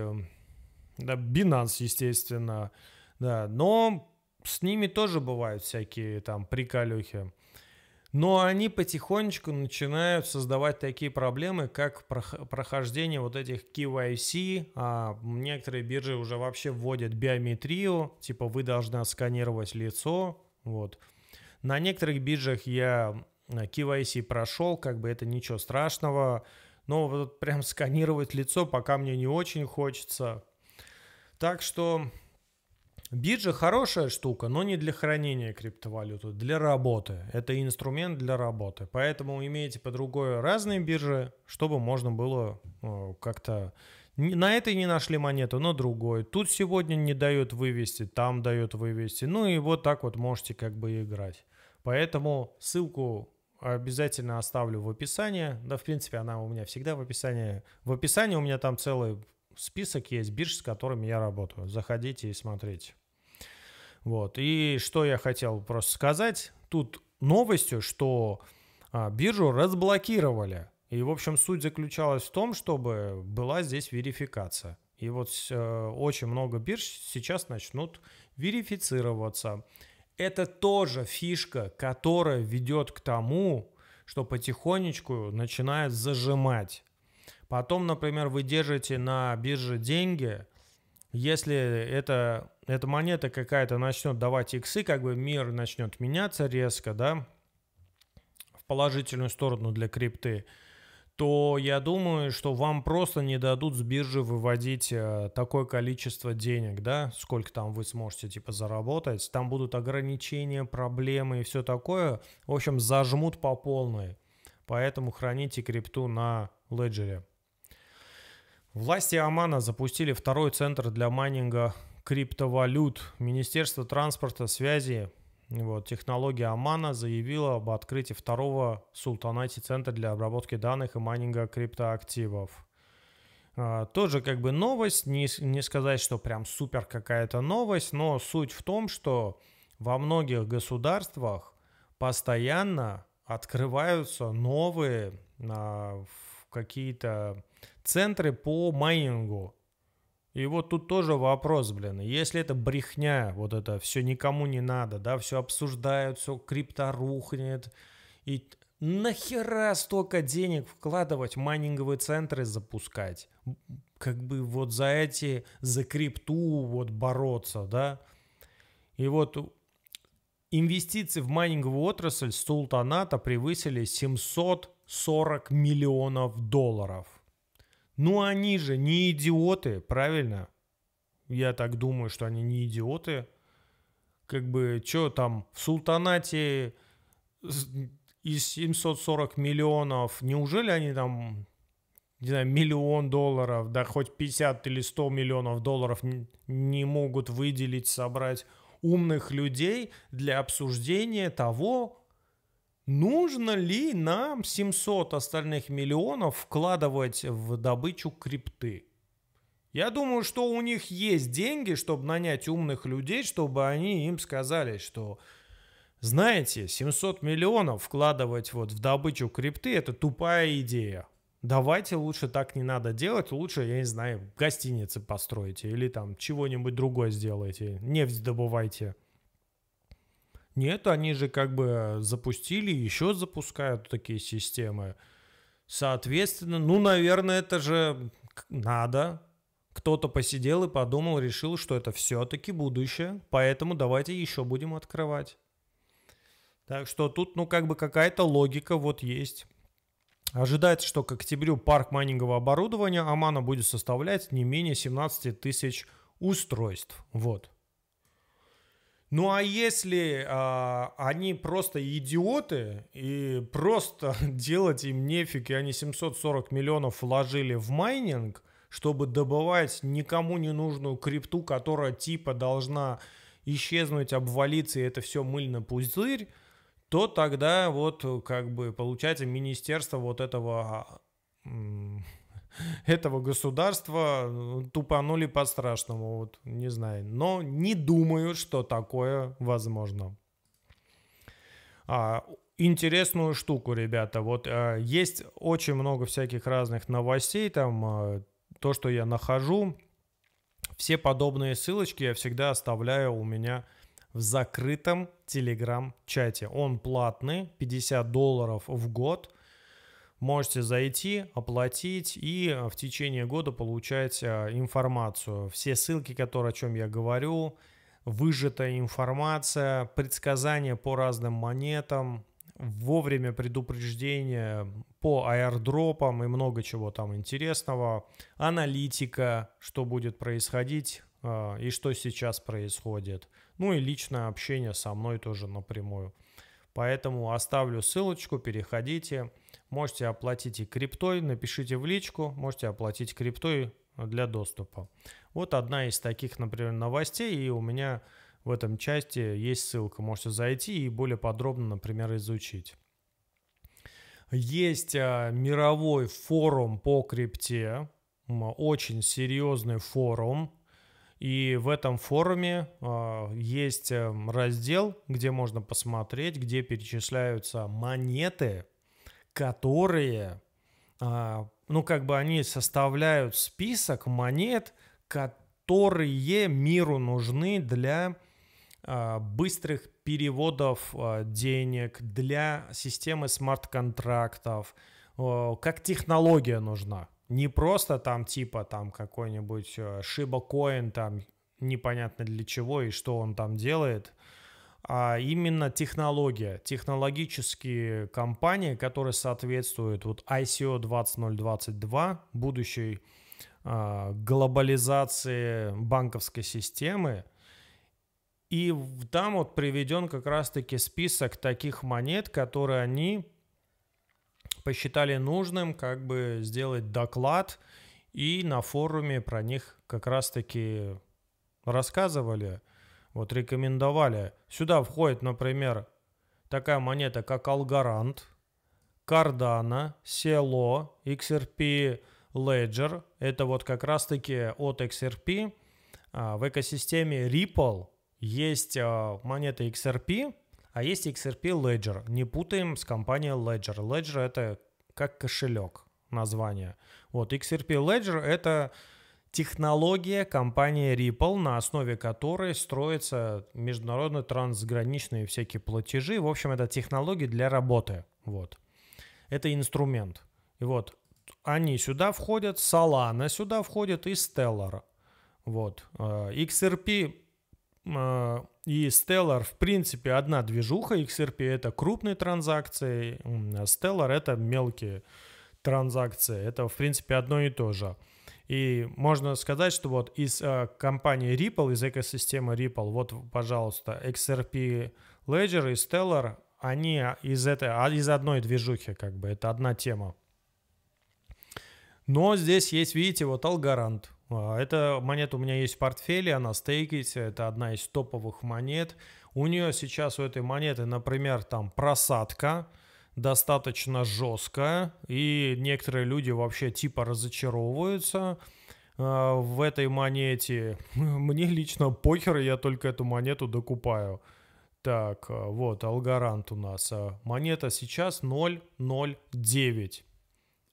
да, Binance, естественно, да, но с ними тоже бывают всякие там приколюхи. Но они потихонечку начинают создавать такие проблемы, как прохождение вот этих KYC. А некоторые биржи уже вообще вводят биометрию, типа вы должны сканировать лицо. Вот. На некоторых биржах я KYC э, прошел, как бы это ничего страшного. Но вот прям сканировать лицо пока мне не очень хочется. Так что Биржа хорошая штука, но не для хранения криптовалюты, для работы. Это инструмент для работы. Поэтому имейте по другой разные биржи, чтобы можно было э, как-то... На этой не нашли монету, но другой. Тут сегодня не дают вывести, там дают вывести. Ну и вот так вот можете как бы играть. Поэтому ссылку обязательно оставлю в описании. Да, в принципе, она у меня всегда в описании. В описании у меня там целый список есть бирж, с которыми я работаю. Заходите и смотрите. Вот. И что я хотел просто сказать, тут новостью, что а, биржу разблокировали. И, в общем, суть заключалась в том, чтобы была здесь верификация. И вот э, очень много бирж сейчас начнут верифицироваться. Это тоже фишка, которая ведет к тому, что потихонечку начинает зажимать. Потом, например, вы держите на бирже деньги, если это, эта монета какая-то начнет давать иксы, как бы мир начнет меняться резко, да, в положительную сторону для крипты, то я думаю, что вам просто не дадут с биржи выводить э, такое количество денег, да, сколько там вы сможете, типа, заработать. Там будут ограничения, проблемы и все такое. В общем, зажмут по полной. Поэтому храните крипту на леджере. Власти Омана запустили второй центр для майнинга криптовалют. Министерство транспорта, связи, вот, технология Омана заявила об открытии второго султанате центра для обработки данных и майнинга криптоактивов. А, тоже как бы новость, не, не сказать, что прям супер какая-то новость, но суть в том, что во многих государствах постоянно открываются новые а, какие-то центры по майнингу. И вот тут тоже вопрос, блин, если это брехня, вот это все никому не надо, да, все обсуждают, все крипто рухнет, и нахера столько денег вкладывать, майнинговые центры запускать? Как бы вот за эти, за крипту вот бороться, да? И вот инвестиции в майнинговую отрасль султаната превысили 700 40 миллионов долларов. Ну они же не идиоты, правильно? Я так думаю, что они не идиоты. Как бы, что там, в султанате из 740 миллионов, неужели они там, не знаю, миллион долларов, да хоть 50 или 100 миллионов долларов не могут выделить, собрать умных людей для обсуждения того, Нужно ли нам 700 остальных миллионов вкладывать в добычу крипты? Я думаю, что у них есть деньги, чтобы нанять умных людей, чтобы они им сказали, что, знаете, 700 миллионов вкладывать вот в добычу крипты – это тупая идея. Давайте лучше так не надо делать, лучше, я не знаю, гостиницы постройте или там чего-нибудь другое сделайте, нефть добывайте – нет, они же как бы э, запустили, еще запускают такие системы. Соответственно, ну, наверное, это же надо. Кто-то посидел и подумал, решил, что это все-таки будущее, поэтому давайте еще будем открывать. Так что тут, ну, как бы какая-то логика вот есть. Ожидается, что к октябрю парк майнингового оборудования Амана будет составлять не менее 17 тысяч устройств. Вот. Ну а если а, они просто идиоты и просто делать им нефиг, и они 740 миллионов вложили в майнинг, чтобы добывать никому не нужную крипту, которая типа должна исчезнуть, обвалиться, и это все мыльный пузырь, то тогда вот как бы получается министерство вот этого а, этого государства э, тупанули по-страшному, вот, не знаю. Но не думаю, что такое возможно. А, интересную штуку, ребята. Вот а, есть очень много всяких разных новостей, там а, то, что я нахожу. Все подобные ссылочки я всегда оставляю у меня в закрытом телеграм-чате. Он платный, 50 долларов в год – можете зайти, оплатить и э, в течение года получать э, информацию. Все ссылки, которые, о чем я говорю, выжатая информация, предсказания по разным монетам, вовремя предупреждения по аирдропам и много чего там интересного, аналитика, что будет происходить э, и что сейчас происходит. Ну и личное общение со мной тоже напрямую. Поэтому оставлю ссылочку, переходите. Можете оплатить и криптой, напишите в личку, можете оплатить криптой для доступа. Вот одна из таких, например, новостей, и у меня в этом части есть ссылка. Можете зайти и более подробно, например, изучить. Есть а, мировой форум по крипте, очень серьезный форум. И в этом форуме а, есть эм, раздел, где можно посмотреть, где перечисляются монеты, которые, а, ну как бы они составляют список монет, которые миру нужны для а, быстрых переводов а, денег, для системы смарт-контрактов, как технология нужна. Не просто там типа там какой-нибудь э, Shiba Coin там непонятно для чего и что он там делает, а именно технология, технологические компании, которые соответствуют вот ICO 20022, будущей а, глобализации банковской системы. И там вот приведен как раз-таки список таких монет, которые они посчитали нужным как бы сделать доклад и на форуме про них как раз-таки рассказывали. Вот рекомендовали. Сюда входит, например, такая монета, как Алгарант, Cardano, Село, XRP Ledger. Это вот как раз-таки от XRP. А, в экосистеме Ripple есть а, монета XRP, а есть XRP Ledger. Не путаем с компанией Ledger. Ledger это как кошелек название. Вот XRP Ledger это технология компании Ripple, на основе которой строятся международные трансграничные всякие платежи. В общем, это технологии для работы. Вот. Это инструмент. И вот они сюда входят, Solana сюда входит и Stellar. Вот. Э, XRP э, и Stellar, в принципе, одна движуха. XRP — это крупные транзакции, а Stellar — это мелкие транзакции. Это, в принципе, одно и то же. И можно сказать, что вот из э, компании Ripple, из экосистемы Ripple, вот, пожалуйста, XRP Ledger и Stellar, они а, из, этой, а, из одной движухи, как бы, это одна тема. Но здесь есть, видите, вот Алгарант. Эта монета у меня есть в портфеле, она стейкается, это одна из топовых монет. У нее сейчас, у этой монеты, например, там просадка – достаточно жестко, и некоторые люди вообще типа разочаровываются а, в этой монете. Мне лично похер, я только эту монету докупаю. Так, а, вот, алгорант у нас. А, монета сейчас 0,09.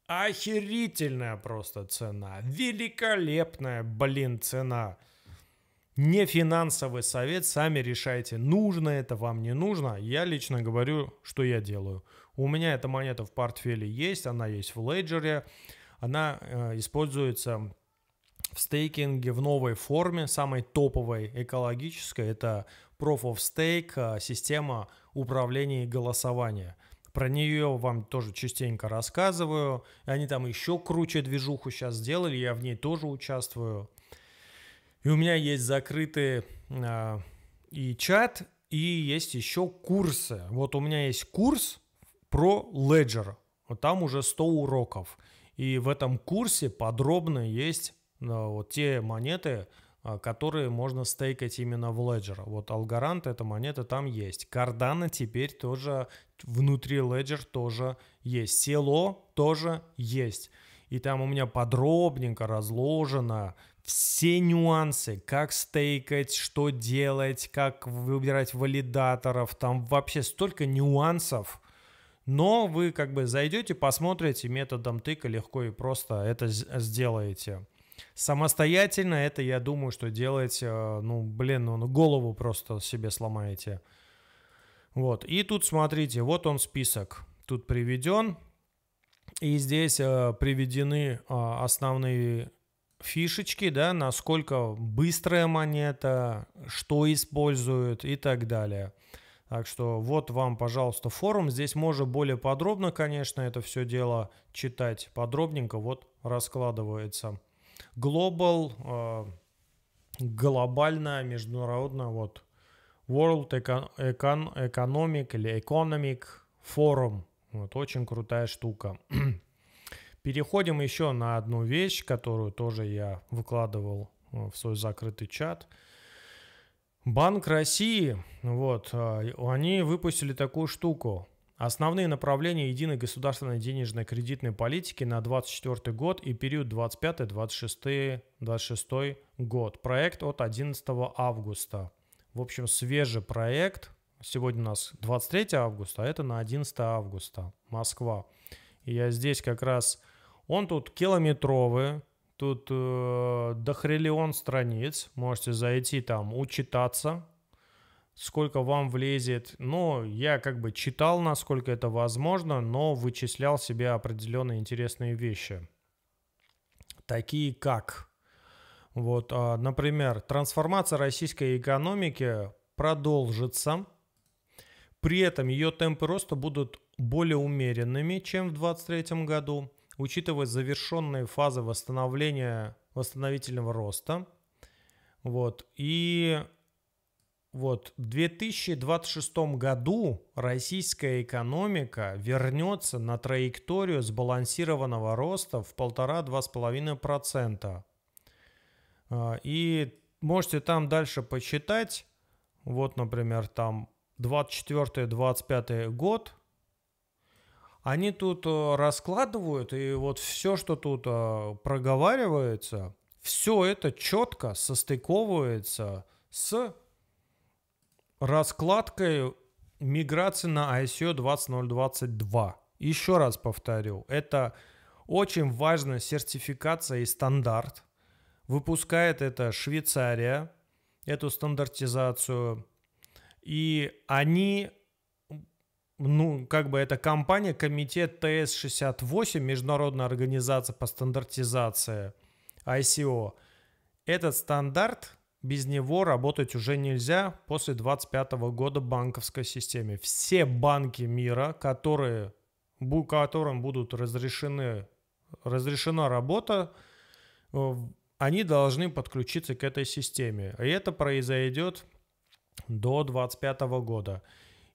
Охерительная просто цена. Великолепная, блин, цена. Не финансовый совет, сами решайте, нужно это вам, не нужно. Я лично говорю, что я делаю. У меня эта монета в портфеле есть, она есть в лейджере, она э, используется в стейкинге в новой форме, самой топовой, экологической. Это Proof of Stake, э, система управления и голосования. Про нее вам тоже частенько рассказываю. Они там еще круче движуху сейчас сделали, я в ней тоже участвую. И у меня есть закрытый э, и чат, и есть еще курсы. Вот у меня есть курс про Ledger. Там уже 100 уроков. И в этом курсе подробно есть э, вот те монеты, э, которые можно стейкать именно в Ledger. Вот Algorand эта монета там есть. Cardano теперь тоже внутри Ledger тоже есть. Село тоже есть. И там у меня подробненько разложено все нюансы, как стейкать, что делать, как выбирать валидаторов. Там вообще столько нюансов – но вы как бы зайдете, посмотрите методом тыка легко и просто это сделаете. Самостоятельно это, я думаю, что делать, э, ну, блин, ну, ну, голову просто себе сломаете. Вот, и тут смотрите, вот он список, тут приведен, и здесь э, приведены э, основные фишечки, да, насколько быстрая монета, что используют и так далее. Так что вот вам, пожалуйста, форум. Здесь можно более подробно, конечно, это все дело читать подробненько. Вот раскладывается. Global, а, глобальная международная вот. World Econ Economic или Economic Forum. Вот, очень крутая штука. Переходим еще на одну вещь, которую тоже я выкладывал а, в свой закрытый чат – Банк России, вот, а, они выпустили такую штуку. Основные направления единой государственной денежной кредитной политики на 2024 год и период 2025-2026 год. Проект от 11 августа. В общем, свежий проект. Сегодня у нас 23 августа, а это на 11 августа. Москва. И я здесь как раз... Он тут километровый, Тут э, дохрелион страниц, можете зайти там, учитаться, сколько вам влезет. Ну, я как бы читал, насколько это возможно, но вычислял себе определенные интересные вещи. Такие как, вот, э, например, трансформация российской экономики продолжится, при этом ее темпы роста будут более умеренными, чем в 2023 году учитывая завершенные фазы восстановления, восстановительного роста. Вот. И вот в 2026 году российская экономика вернется на траекторию сбалансированного роста в 1,5-2,5%. А, и можете там дальше почитать. Вот, например, там 24-25 год они тут э, раскладывают, и вот все, что тут э, проговаривается, все это четко состыковывается с раскладкой миграции на ICO 20022. Еще раз повторю, это очень важная сертификация и стандарт. Выпускает это Швейцария, эту стандартизацию. И они ну, как бы это компания, комитет ТС-68, Международная организация по стандартизации ICO. Этот стандарт, без него работать уже нельзя после 25 года банковской системе. Все банки мира, которые, которым будут разрешены, разрешена работа, э, они должны подключиться к этой системе. И это произойдет до 25 года.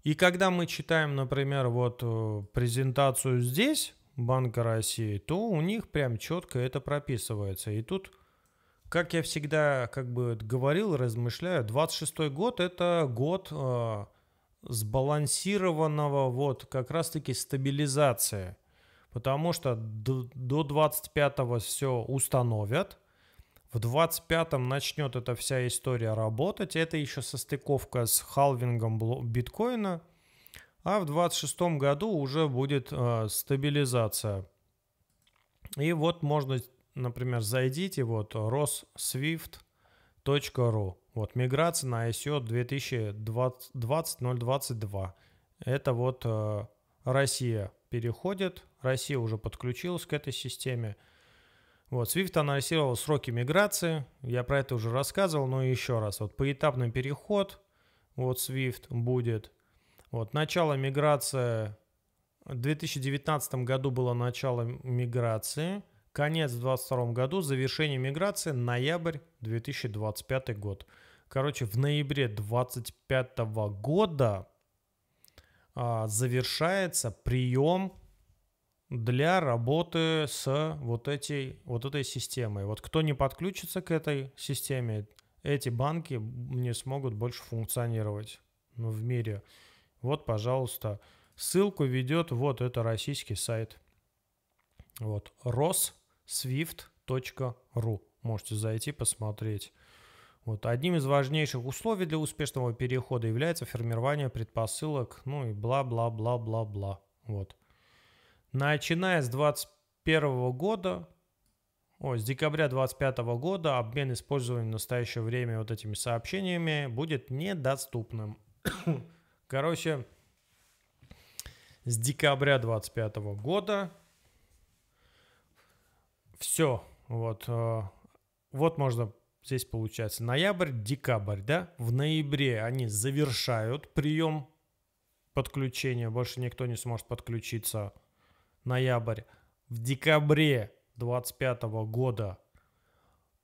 И когда мы читаем, например, вот э, презентацию здесь Банка России, то у них прям четко это прописывается. И тут, как я всегда как бы говорил, размышляю, 26-й год – это год э, сбалансированного вот как раз-таки стабилизации. Потому что до, до 25-го все установят – в 25-м начнет эта вся история работать. Это еще состыковка с халвингом биткоина. А в 26-м году уже будет э, стабилизация. И вот можно, например, зайдите, вот rosswift.ru. Вот миграция на ICO 2020-022. Это вот э, Россия переходит. Россия уже подключилась к этой системе. Вот, SWIFT анонсировал сроки миграции, я про это уже рассказывал, но еще раз. Вот поэтапный переход, вот SWIFT будет. Вот, начало миграции, в 2019 году было начало миграции, конец в 2022 году, завершение миграции, ноябрь 2025 год. Короче, в ноябре 2025 года а, завершается прием для работы с вот, этой вот этой системой. Вот кто не подключится к этой системе, эти банки не смогут больше функционировать ну, в мире. Вот, пожалуйста, ссылку ведет вот это российский сайт. Вот, rosswift.ru. Можете зайти посмотреть. Вот. Одним из важнейших условий для успешного перехода является формирование предпосылок, ну и бла-бла-бла-бла-бла. Вот. Начиная с 2021 года, о, с декабря 2025 года обмен использованием в настоящее время вот этими сообщениями будет недоступным. Короче, с декабря 2025 года все. Вот, э, вот можно здесь получается ноябрь, декабрь, да? В ноябре они завершают прием подключения, больше никто не сможет подключиться ноябрь, в декабре 2025 года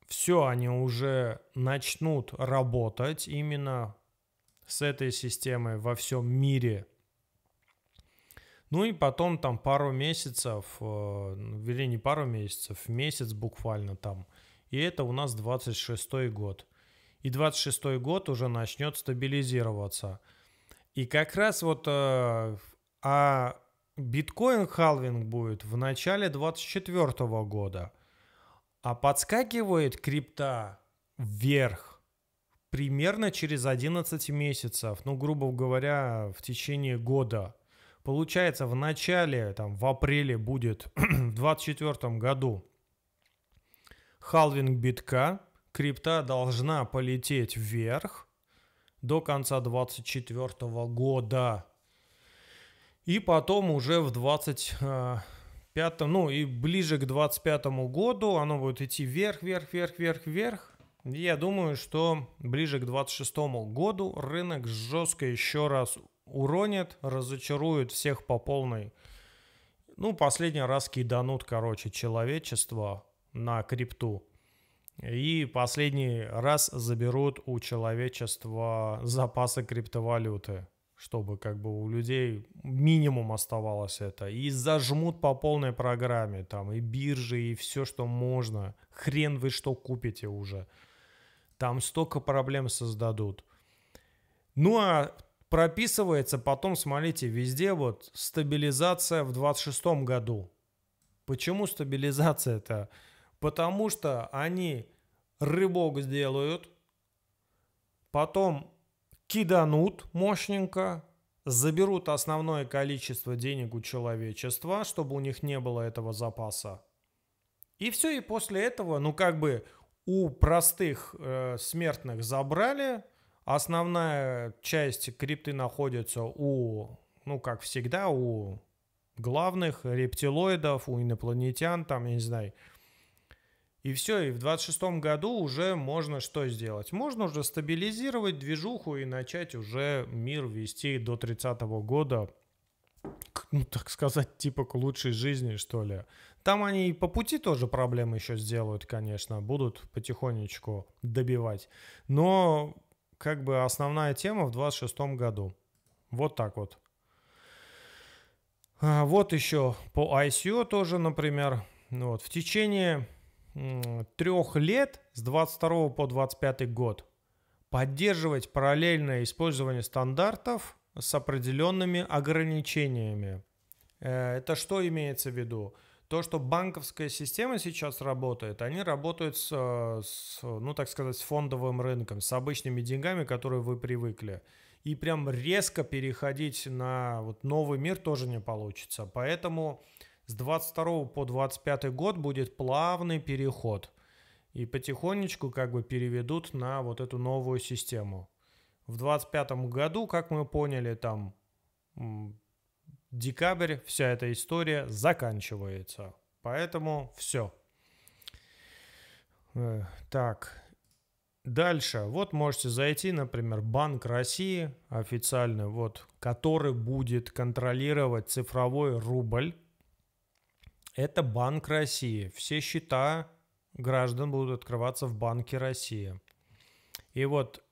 все, они уже начнут работать именно с этой системой во всем мире. Ну и потом там пару месяцев, или э, не пару месяцев, месяц буквально там. И это у нас 26 год. И 26 год уже начнет стабилизироваться. И как раз вот э, а биткоин халвинг будет в начале 2024 года, а подскакивает крипта вверх примерно через 11 месяцев, ну, грубо говоря, в течение года. Получается, в начале, там, в апреле будет, в 2024 году, халвинг битка, крипта должна полететь вверх до конца 2024 года. И потом уже в 20 пятом, ну и ближе к 25 году оно будет идти вверх, вверх, вверх, вверх, вверх. я думаю, что ближе к 26 году рынок жестко еще раз уронит, разочарует всех по полной. Ну, последний раз киданут, короче, человечество на крипту. И последний раз заберут у человечества запасы криптовалюты чтобы как бы у людей минимум оставалось это. И зажмут по полной программе, там и биржи, и все, что можно. Хрен вы что купите уже. Там столько проблем создадут. Ну а прописывается потом, смотрите, везде вот стабилизация в 26 году. Почему стабилизация-то? Потому что они рыбок сделают, потом киданут мощненько, заберут основное количество денег у человечества, чтобы у них не было этого запаса. И все, и после этого, ну как бы у простых э, смертных забрали, основная часть крипты находится у, ну как всегда, у главных рептилоидов, у инопланетян, там, я не знаю, и все, и в 26 году уже можно что сделать? Можно уже стабилизировать движуху и начать уже мир вести до 30 -го года, ну, так сказать, типа к лучшей жизни, что ли. Там они и по пути тоже проблемы еще сделают, конечно, будут потихонечку добивать. Но как бы основная тема в 26 году. Вот так вот. А вот еще по ICO тоже, например. Вот, в течение трех лет с 22 по 25 год поддерживать параллельное использование стандартов с определенными ограничениями. Э, это что имеется в виду? То, что банковская система сейчас работает, они работают с, с, ну так сказать, с фондовым рынком, с обычными деньгами, которые вы привыкли. И прям резко переходить на вот новый мир тоже не получится. Поэтому э, с 22 по 25 год будет плавный переход. И потихонечку как бы переведут на вот эту новую систему. В 25 году, как мы поняли, там декабрь, вся эта история заканчивается. Поэтому все. Э, так, Дальше, вот можете зайти, например, Банк России официальный вот, который будет контролировать цифровой рубль. Это Банк России. Все счета граждан будут открываться в Банке России. И вот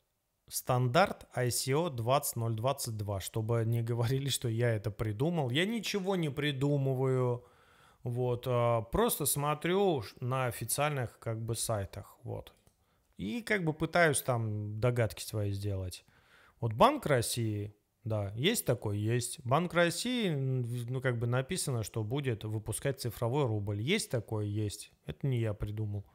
стандарт ICO 20022, чтобы не говорили, что я это придумал. Я ничего не придумываю. Вот, а, просто смотрю на официальных как бы сайтах, вот. И как бы пытаюсь там догадки свои сделать. Вот Банк России да, есть такой, есть. Банк России, ну, как бы написано, что будет выпускать цифровой рубль. Есть такое, есть. Это не я придумал.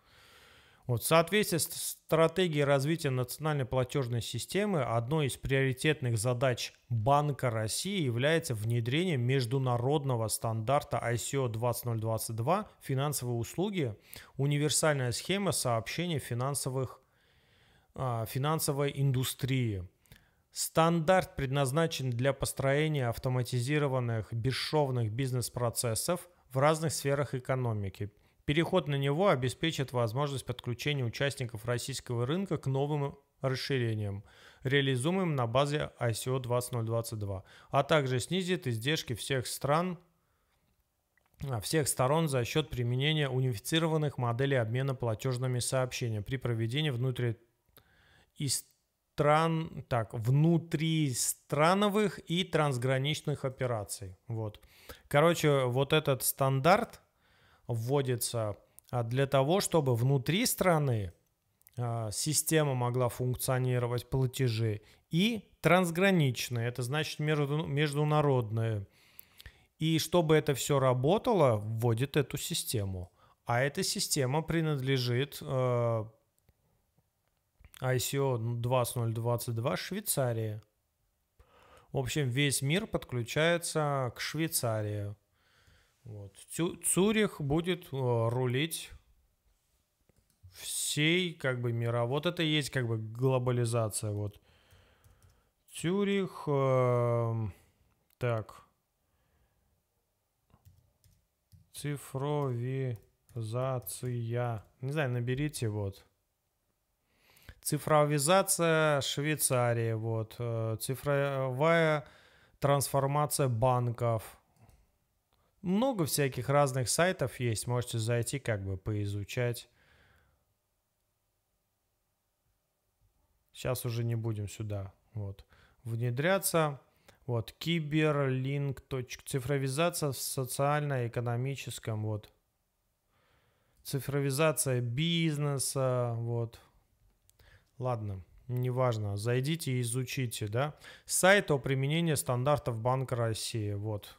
Вот, в соответствии с стратегией развития национальной платежной системы, одной из приоритетных задач Банка России является внедрение международного стандарта ICO 20022 «Финансовые услуги. Универсальная схема сообщения финансовых, а, финансовой индустрии». Стандарт предназначен для построения автоматизированных бесшовных бизнес-процессов в разных сферах экономики. Переход на него обеспечит возможность подключения участников российского рынка к новым расширениям, реализуемым на базе ICO 20022, а также снизит издержки всех стран а, всех сторон за счет применения унифицированных моделей обмена платежными сообщениями при проведении внутри тран, так, внутри страновых и трансграничных операций. Вот. Короче, вот этот стандарт вводится а, для того, чтобы внутри страны а, система могла функционировать, платежи, и трансграничные, это значит между международные. И чтобы это все работало, вводит эту систему. А эта система принадлежит а, ICO 2.0.22 ну, Швейцария. В общем, весь мир подключается к Швейцарии. Вот. Цюрих будет э, рулить всей как бы мира. Вот это и есть как бы глобализация. Вот. Цюрих. Э, так. Цифровизация. Не знаю, наберите вот. Цифровизация Швейцарии, вот, э, цифровая трансформация банков. Много всяких разных сайтов есть, можете зайти как бы поизучать. Сейчас уже не будем сюда вот, внедряться. Вот, киберлинк, цифровизация в социально-экономическом, вот, цифровизация бизнеса, вот, Ладно, неважно, зайдите и изучите, да. Сайт о применении стандартов Банка России, вот.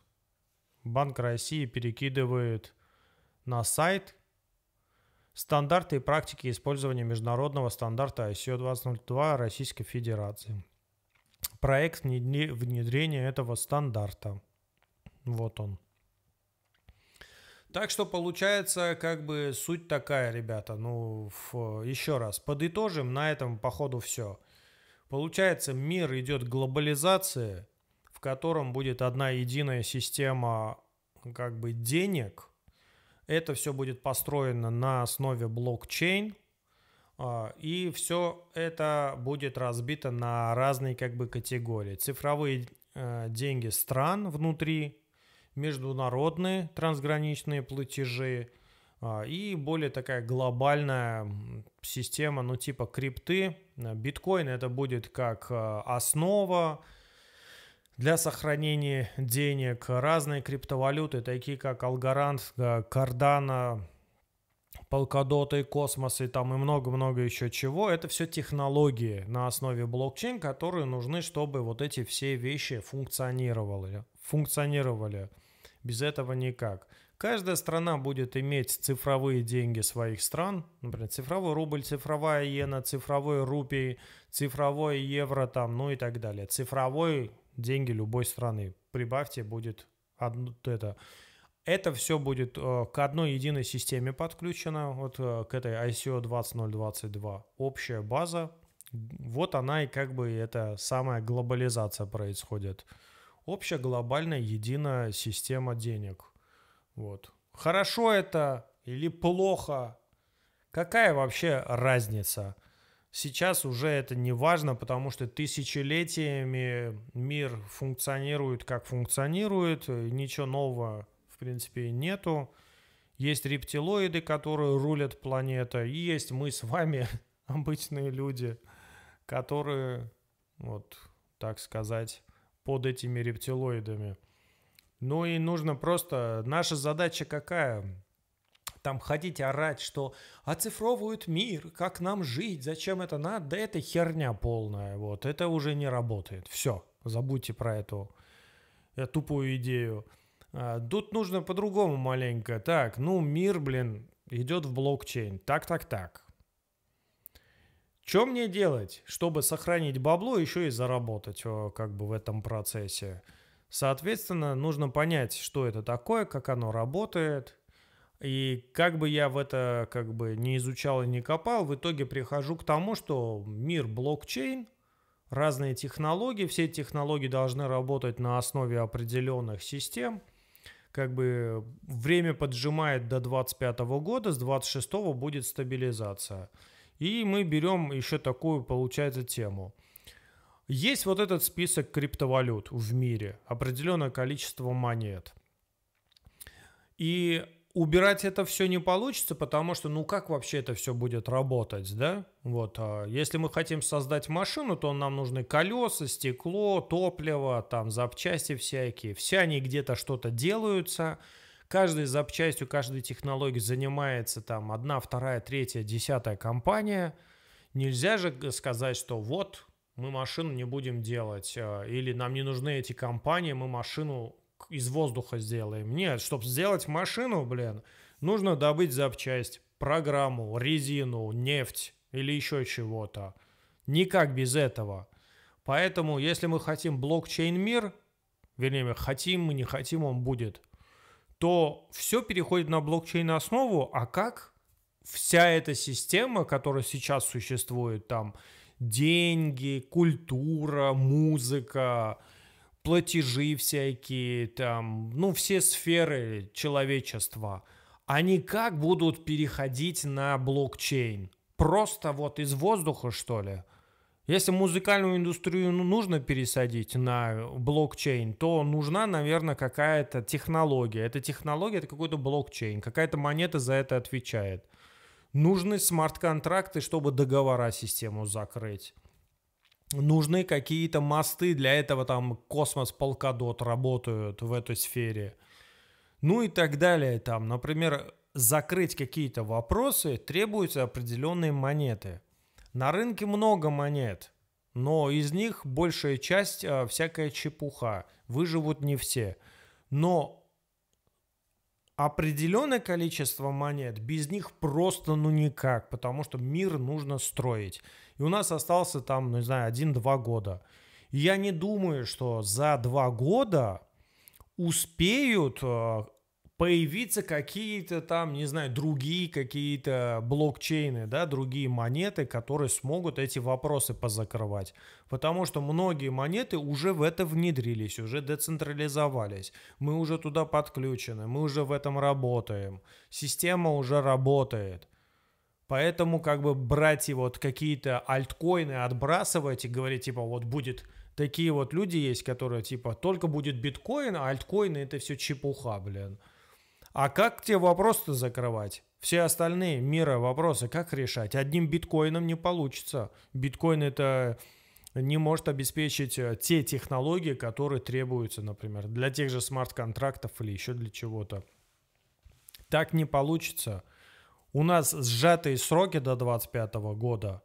Банк России перекидывает на сайт стандарты и практики использования международного стандарта ICO 2002 Российской Федерации. Проект внедрения этого стандарта. Вот он. Так что получается, как бы суть такая, ребята. Ну, в, еще раз, подытожим, на этом походу все. Получается, мир идет глобализации, в котором будет одна единая система как бы денег. Это все будет построено на основе блокчейн, а, и все это будет разбито на разные как бы категории. Цифровые э, деньги стран внутри международные трансграничные платежи а, и более такая глобальная система, ну типа крипты. Биткоин это будет как а, основа для сохранения денег. Разные криптовалюты, такие как Algorand, а, Cardano, Polkadot и Космос и там и много-много еще чего. Это все технологии на основе блокчейн, которые нужны, чтобы вот эти все вещи функционировали. функционировали. Без этого никак. Каждая страна будет иметь цифровые деньги своих стран, например, цифровой рубль, цифровая иена, цифровой рупий, цифровой евро там, ну и так далее. Цифровой деньги любой страны. Прибавьте, будет одно, это. Это все будет э, к одной единой системе подключено, вот э, к этой ICO 20022. Общая база, вот она и как бы эта самая глобализация происходит общая глобальная единая система денег. Вот. Хорошо это или плохо? Какая вообще разница? Сейчас уже это не важно, потому что тысячелетиями мир функционирует как функционирует, ничего нового в принципе нету. Есть рептилоиды, которые рулят планетой, и есть мы с вами, обычные люди, которые, вот так сказать, под этими рептилоидами. Ну и нужно просто... Наша задача какая? Там ходить орать, что оцифровывают мир, как нам жить, зачем это надо? Да это херня полная, вот. Это уже не работает. Все, забудьте про эту э, тупую идею. А, тут нужно по-другому маленько. Так, ну мир, блин, идет в блокчейн. Так, так, так. Что мне делать, чтобы сохранить бабло, еще и заработать э, как бы в этом процессе? Соответственно, нужно понять, что это такое, как оно работает. И как бы я в это как бы не изучал и не копал, в итоге прихожу к тому, что мир блокчейн, разные технологии, все технологии должны работать на основе определенных систем. Как бы время поджимает до 2025 года, с 2026 будет стабилизация. И мы берем еще такую, получается, тему. Есть вот этот список криптовалют в мире, определенное количество монет. И убирать это все не получится, потому что, ну как вообще это все будет работать, да? Вот, а если мы хотим создать машину, то нам нужны колеса, стекло, топливо, там запчасти всякие. Все они где-то что-то делаются – каждой запчастью, каждой технологии занимается там одна, вторая, третья, десятая компания. Нельзя же сказать, что вот мы машину не будем делать, а, или нам не нужны эти компании, мы машину из воздуха сделаем. Нет, чтобы сделать машину, блин, нужно добыть запчасть, программу, резину, нефть или еще чего-то. Никак без этого. Поэтому, если мы хотим блокчейн мир, вернее, хотим мы, не хотим, он будет – то все переходит на блокчейн-основу, а как вся эта система, которая сейчас существует, там деньги, культура, музыка, платежи всякие, там, ну, все сферы человечества, они как будут переходить на блокчейн? Просто вот из воздуха, что ли? Если музыкальную индустрию ну, нужно пересадить на блокчейн, то нужна, наверное, какая-то технология. Эта технология — это какой-то блокчейн, какая-то монета за это отвечает. Нужны смарт-контракты, чтобы договора систему закрыть. Нужны какие-то мосты, для этого там космос, полкадот работают в этой сфере. Ну и так далее. Там, например, закрыть какие-то вопросы требуются определенные монеты — на рынке много монет, но из них большая часть а, всякая чепуха. Выживут не все. Но определенное количество монет, без них просто ну никак, потому что мир нужно строить. И у нас остался там, ну не знаю, один-два года. И я не думаю, что за два года успеют а, появиться какие-то там, не знаю, другие какие-то блокчейны, да, другие монеты, которые смогут эти вопросы позакрывать. Потому что многие монеты уже в это внедрились, уже децентрализовались. Мы уже туда подключены, мы уже в этом работаем. Система уже работает. Поэтому как бы брать и вот какие-то альткоины, отбрасывать и говорить, типа, вот будет такие вот люди есть, которые типа только будет биткоин, а альткоины это все чепуха, блин. А как те вопросы закрывать? Все остальные мира вопросы как решать? Одним биткоином не получится. Биткоин это не может обеспечить э, те технологии, которые требуются, например, для тех же смарт-контрактов или еще для чего-то. Так не получится. У нас сжатые сроки до 2025 года,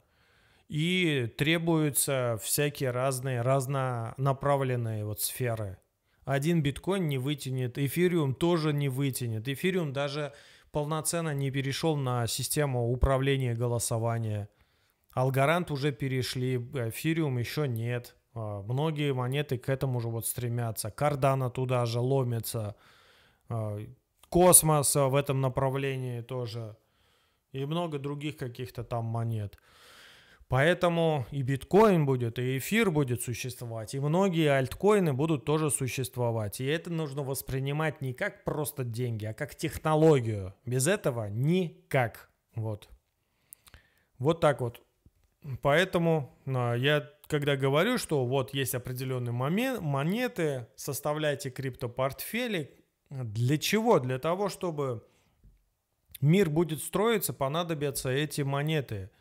и требуются всякие разные, разнонаправленные вот сферы – один биткоин не вытянет, эфириум тоже не вытянет. Эфириум даже полноценно не перешел на систему управления голосования. Алгарант уже перешли, эфириум еще нет. А, многие монеты к этому же вот стремятся. Кардана туда же ломится. А, Космос а, в этом направлении тоже. И много других каких-то там монет. Поэтому и биткоин будет, и эфир будет существовать, и многие альткоины будут тоже существовать. И это нужно воспринимать не как просто деньги, а как технологию. Без этого никак. Вот. Вот так вот. Поэтому а, я, когда говорю, что вот есть определенные момент, монеты, составляйте криптопортфели. Для чего? Для того, чтобы мир будет строиться, понадобятся эти монеты –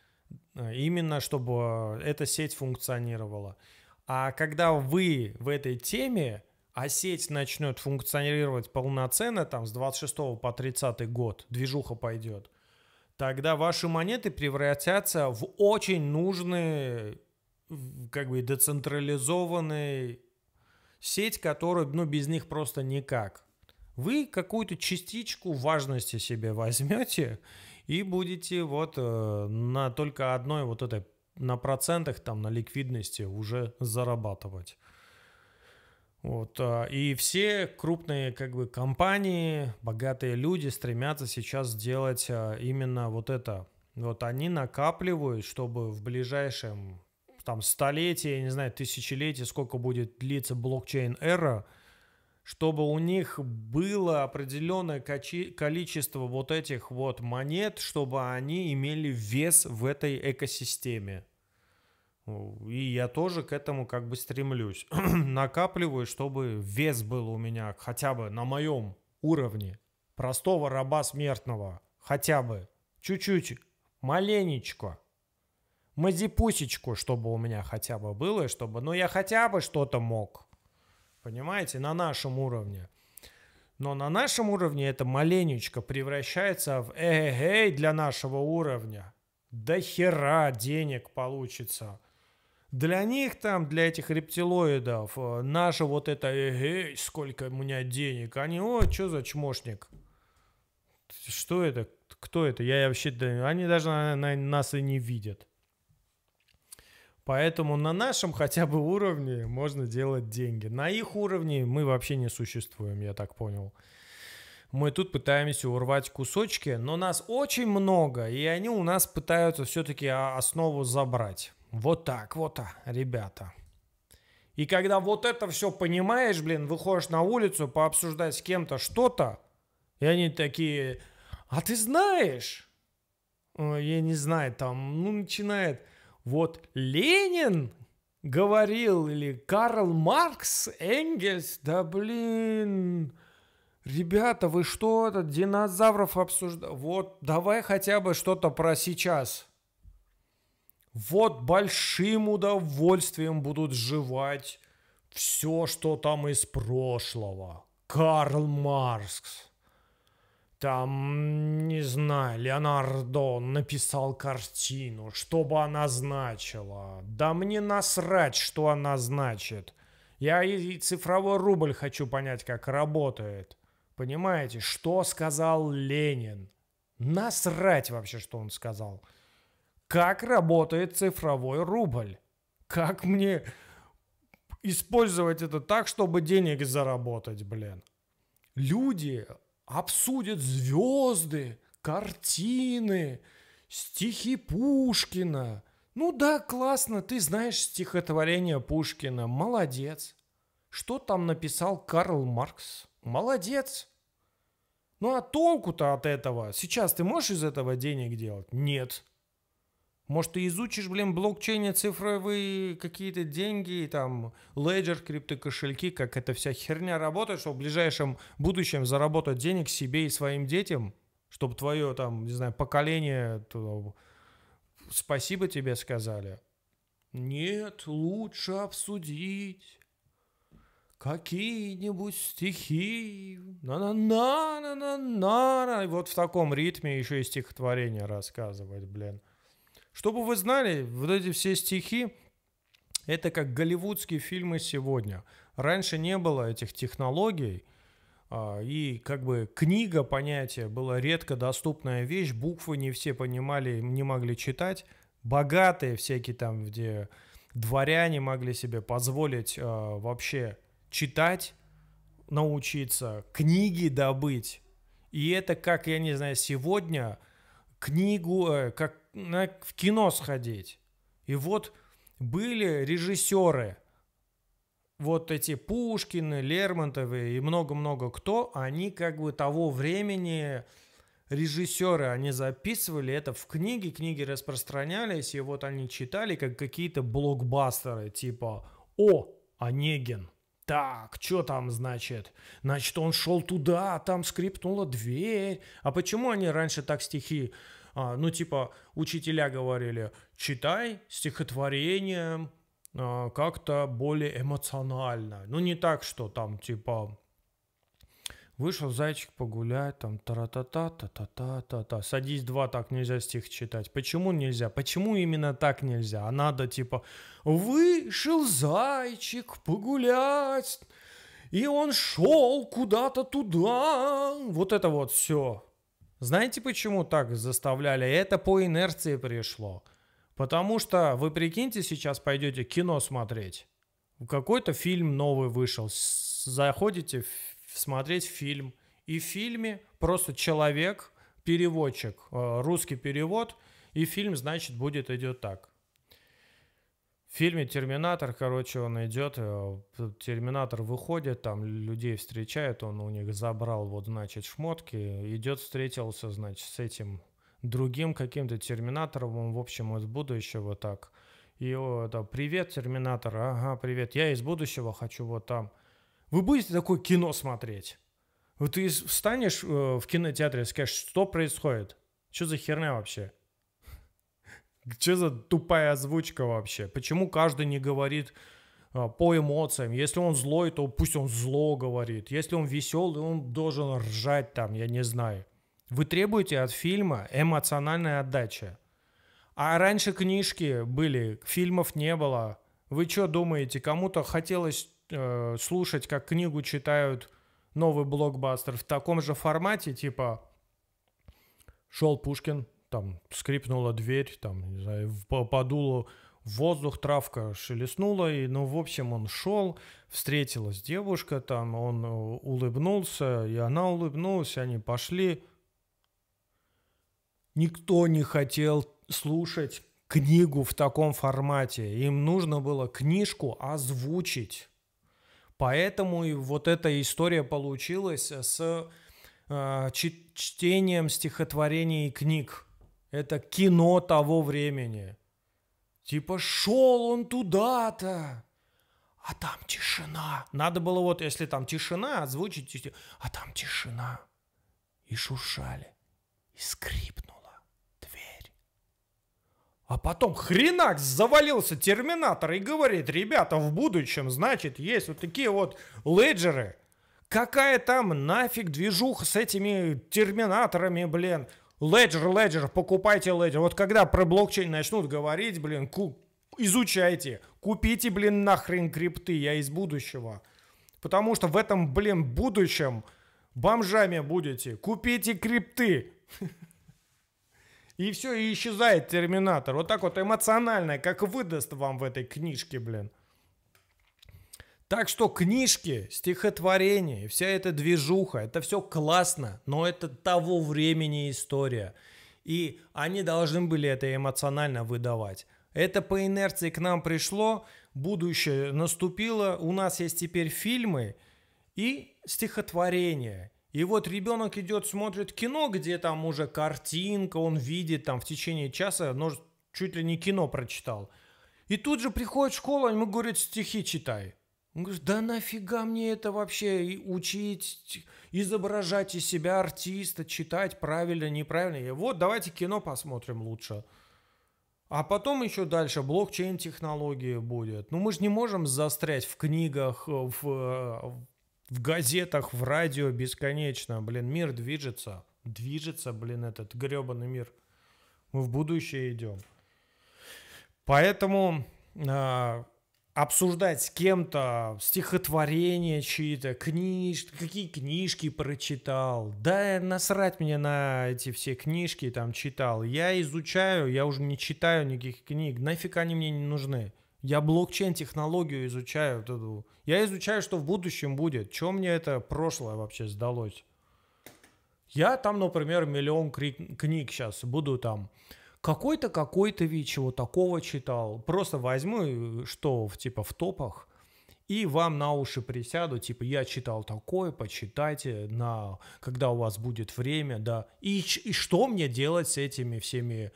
Э, именно, чтобы эта сеть функционировала. А когда вы в этой теме, а сеть начнет функционировать полноценно, там, с 26 по 30 год, движуха пойдет, тогда ваши монеты превратятся в очень нужные, как бы, децентрализованные сеть, которую ну, без них просто никак. Вы какую-то частичку важности себе возьмете, и будете вот э, на только одной вот этой, на процентах там, на ликвидности уже зарабатывать. Вот. А, и все крупные как бы, компании, богатые люди стремятся сейчас сделать а, именно вот это. Вот они накапливают, чтобы в ближайшем там столетие, я не знаю, тысячелетие, сколько будет длиться блокчейн-эра – чтобы у них было определенное количество вот этих вот монет, чтобы они имели вес в этой экосистеме. И я тоже к этому как бы стремлюсь. Накапливаю, чтобы вес был у меня хотя бы на моем уровне. Простого раба смертного. Хотя бы. Чуть-чуть. Маленечко. Мазипусечку, чтобы у меня хотя бы было, чтобы... Ну, я хотя бы что-то мог понимаете, на нашем уровне. Но на нашем уровне это маленечко превращается в эгэгэй для нашего уровня. До хера денег получится. Для них там, для этих рептилоидов, э, наше вот это эгэй, сколько у меня денег. Они, о, что за чмошник? Что это? Кто это? Я вообще... Они даже на, нас и не видят. Поэтому на нашем хотя бы уровне можно делать деньги. На их уровне мы вообще не существуем, я так понял. Мы тут пытаемся урвать кусочки, но нас очень много, и они у нас пытаются все-таки а, основу забрать. Вот так вот, а, ребята. И когда вот это все понимаешь, блин, выходишь на улицу пообсуждать с кем-то что-то, и они такие, а ты знаешь? Э, я не знаю, там, ну, начинает вот Ленин говорил, или Карл Маркс, Энгельс, да блин, ребята, вы что это, динозавров обсуждаете? Вот, давай хотя бы что-то про сейчас. Вот большим удовольствием будут жевать все, что там из прошлого. Карл Маркс там, не знаю, Леонардо написал картину, что бы она значила. Да мне насрать, что она значит. Я и цифровой рубль хочу понять, как работает. Понимаете, что сказал Ленин? Насрать вообще, что он сказал. Как работает цифровой рубль? Как мне использовать это так, чтобы денег заработать, блин? Люди обсудят звезды, картины, стихи Пушкина. Ну да, классно, ты знаешь стихотворение Пушкина, молодец. Что там написал Карл Маркс? Молодец. Ну а толку-то от этого? Сейчас ты можешь из этого денег делать? Нет. Может, ты изучишь, блин, блокчейне цифровые какие-то деньги, там, леджер, криптокошельки, как эта вся херня работает, чтобы в ближайшем будущем заработать денег себе и своим детям, чтобы твое, там, не знаю, поколение то, спасибо тебе сказали. Нет, лучше обсудить какие-нибудь стихи, на-на-на-на-на-на. и Вот в таком ритме еще и стихотворение рассказывать, блин. Чтобы вы знали, вот эти все стихи, это как голливудские фильмы сегодня. Раньше не было этих технологий, а, и как бы книга понятие была редко доступная вещь, буквы не все понимали, не могли читать. Богатые всякие там, где дворяне могли себе позволить а, вообще читать, научиться, книги добыть. И это как, я не знаю, сегодня книгу, э, как на, в кино сходить. И вот были режиссеры, вот эти Пушкины, Лермонтовы и много-много кто, они как бы того времени режиссеры, они записывали это в книги, книги распространялись, и вот они читали как какие-то блокбастеры, типа «О, Онегин», так, что там значит? Значит, он шел туда, там скрипнула дверь. А почему они раньше так стихи а, ну, типа, учителя говорили, читай стихотворение а, как-то более эмоционально. Ну, не так, что там, типа, Вышел зайчик погулять, там та та та та та-та-та-та-та. Садись два, так нельзя стих читать. Почему нельзя? Почему именно так нельзя? А надо типа «Вышел зайчик погулять, и он шел куда-то туда». Вот это вот все. Знаете, почему так заставляли? Это по инерции пришло. Потому что, вы прикиньте, сейчас пойдете кино смотреть. Какой-то фильм новый вышел. Заходите смотреть фильм. И в фильме просто человек, переводчик, э, русский перевод. И фильм, значит, будет идет так. В фильме «Терминатор», короче, он идет, э, «Терминатор» выходит, там людей встречает, он у них забрал, вот, значит, шмотки, идет, встретился, значит, с этим другим каким-то «Терминатором», он, в общем, из будущего так. И это «Привет, Терминатор», ага, привет, я из будущего хочу вот там. Вы будете такое кино смотреть? Вот ты встанешь э, в кинотеатре и скажешь, что происходит? Что за херня вообще? Что за тупая озвучка вообще? Почему каждый не говорит а, по эмоциям. Если он злой, то пусть он зло говорит. Если он веселый, он должен ржать там, я не знаю. Вы требуете от фильма эмоциональной отдачи. А раньше книжки были, фильмов не было. Вы что думаете, кому-то хотелось э, слушать, как книгу читают новый блокбастер в таком же формате, типа шел Пушкин, там скрипнула дверь, там, не знаю, подуло воздух, травка шелестнула, и, ну, в общем, он шел, встретилась девушка, там, он э, улыбнулся, и она улыбнулась, они пошли. Никто не хотел слушать книгу в таком формате, им нужно было книжку озвучить. Поэтому и вот эта история получилась с э, чтением стихотворений и книг. Это кино того времени. Типа шел он туда-то, а там тишина. Надо было вот, если там тишина, озвучить, а там тишина. И шуршали, и скрипнула дверь. А потом хренак завалился терминатор и говорит, ребята, в будущем, значит, есть вот такие вот леджеры. Какая там нафиг движуха с этими терминаторами, блин. Леджер, леджер, покупайте леджер. Вот когда про блокчейн начнут говорить, блин, ку изучайте, купите, блин, нахрен крипты, я из будущего. Потому что в этом, блин, будущем бомжами будете. Купите крипты. И все, и исчезает Терминатор. Вот так вот эмоционально, как выдаст вам в этой книжке, блин. Так что книжки, стихотворения, вся эта движуха, это все классно, но это того времени история. И они должны были это эмоционально выдавать. Это по инерции к нам пришло, будущее наступило, у нас есть теперь фильмы и стихотворения. И вот ребенок идет, смотрит кино, где там уже картинка, он видит там в течение часа, но чуть ли не кино прочитал. И тут же приходит школа, ему говорят, стихи читай. Он говорит, да нафига мне это вообще учить, изображать из себя артиста, читать правильно, неправильно. Я, вот, давайте кино посмотрим лучше. А потом еще дальше блокчейн-технологии будет. Ну мы же не можем застрять в книгах, э, в, э, в газетах, в радио бесконечно. Блин, мир движется. Движется, блин, этот гребаный мир. Мы в будущее идем. Поэтому... Э- обсуждать с кем-то стихотворения чьи-то, книж... какие книжки прочитал. Да насрать мне на эти все книжки там читал. Я изучаю, я уже не читаю никаких книг. Нафиг они мне не нужны. Я блокчейн-технологию изучаю. Я изучаю, что в будущем будет. Чем мне это прошлое вообще сдалось? Я там, например, миллион книг сейчас буду там какой-то какой-то ВИЧ вот такого читал. Просто возьму, что в, типа в топах, и вам на уши присяду, типа, я читал такое, почитайте, на, когда у вас будет время, да. И, и что мне делать с этими всеми?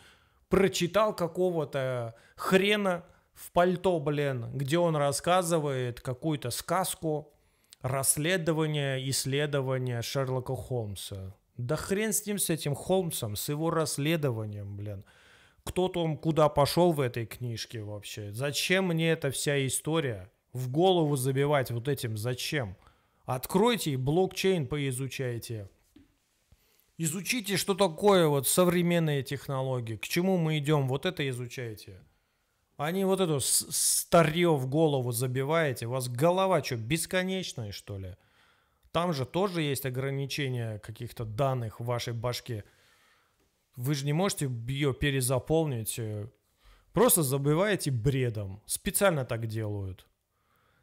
Прочитал какого-то хрена в пальто, блин, где он рассказывает какую-то сказку, расследование, исследование Шерлока Холмса. Да хрен с ним, с этим Холмсом, с его расследованием, блин. Кто там куда пошел в этой книжке вообще? Зачем мне эта вся история? В голову забивать вот этим зачем? Откройте и блокчейн поизучайте. Изучите, что такое вот современные технологии, к чему мы идем, вот это изучайте. Они вот эту старье в голову забиваете, у вас голова что, бесконечная что ли? Там же тоже есть ограничения каких-то данных в вашей башке. Вы же не можете ее перезаполнить. Э, просто забиваете бредом. Специально так делают.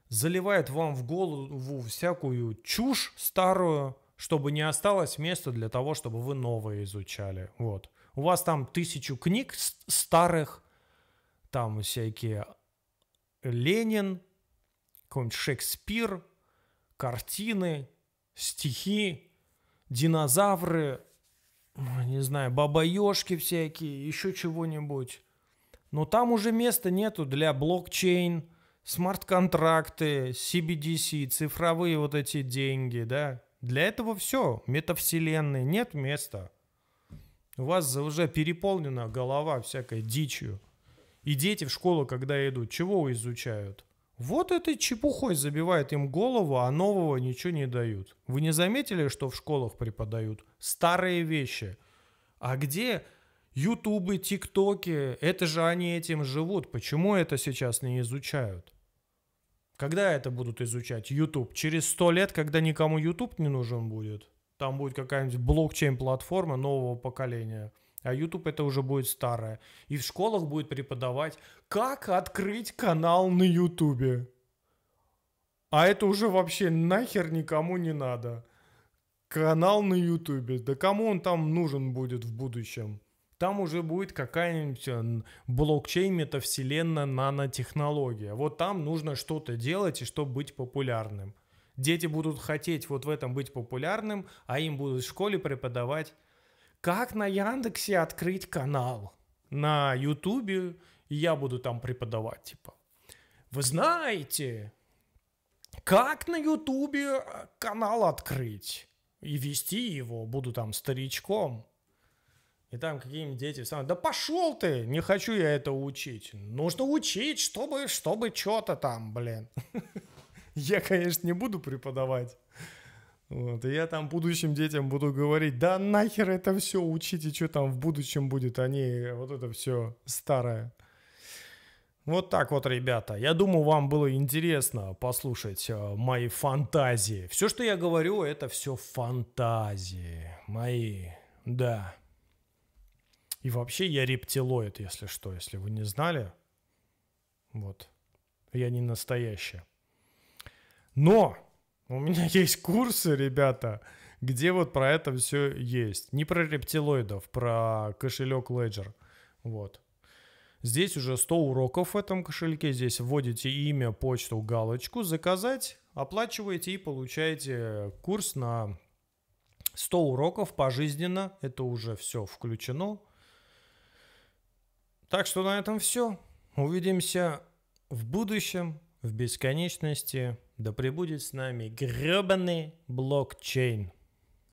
Заливает вам в голову всякую чушь старую, чтобы не осталось места для того, чтобы вы новое изучали. Вот. У вас там тысячу книг старых, там всякие Ленин, какой-нибудь Шекспир, картины, стихи, динозавры, не знаю, бабаешки всякие, еще чего-нибудь. Но там уже места нету для блокчейн, смарт-контракты, CBDC, цифровые вот эти деньги, да. Для этого все, метавселенные, нет места. У вас уже переполнена голова всякой дичью. И дети в школу, когда идут, чего изучают? Вот этой чепухой забивает им голову, а нового ничего не дают. Вы не заметили, что в школах преподают старые вещи? А где ютубы, тиктоки? Это же они этим живут. Почему это сейчас не изучают? Когда это будут изучать? ютуб? Через сто лет, когда никому ютуб не нужен будет. Там будет какая-нибудь блокчейн-платформа нового поколения – а YouTube это уже будет старое. И в школах будет преподавать, как открыть канал на YouTube. А это уже вообще нахер никому не надо. Канал на YouTube. Да кому он там нужен будет в будущем? Там уже будет какая-нибудь э, блокчейн, метавселенная, нанотехнология. Вот там нужно что-то делать и чтобы быть популярным. Дети будут хотеть вот в этом быть популярным, а им будут в школе преподавать как на Яндексе открыть канал на Ютубе, и я буду там преподавать, типа. Вы знаете, как на Ютубе э, канал открыть и вести его, буду там старичком. И там какие-нибудь дети сами, да пошел ты, не хочу я это учить. Нужно учить, чтобы, чтобы что-то там, блин. Я, конечно, не буду преподавать. Вот, и я там будущим детям буду говорить, да нахер это все, учите, что там в будущем будет, они а вот это все старое. Вот так вот, ребята. Я думаю, вам было интересно послушать э, мои фантазии. Все, что я говорю, это все фантазии мои. Да. И вообще я рептилоид, если что, если вы не знали. Вот. Я не настоящий. Но у меня есть курсы, ребята, где вот про это все есть. Не про рептилоидов, про кошелек Ledger. Вот. Здесь уже 100 уроков в этом кошельке. Здесь вводите имя, почту, галочку, заказать, оплачиваете и получаете курс на 100 уроков пожизненно. Это уже все включено. Так что на этом все. Увидимся в будущем, в бесконечности. Да пребудет с нами гребаный блокчейн.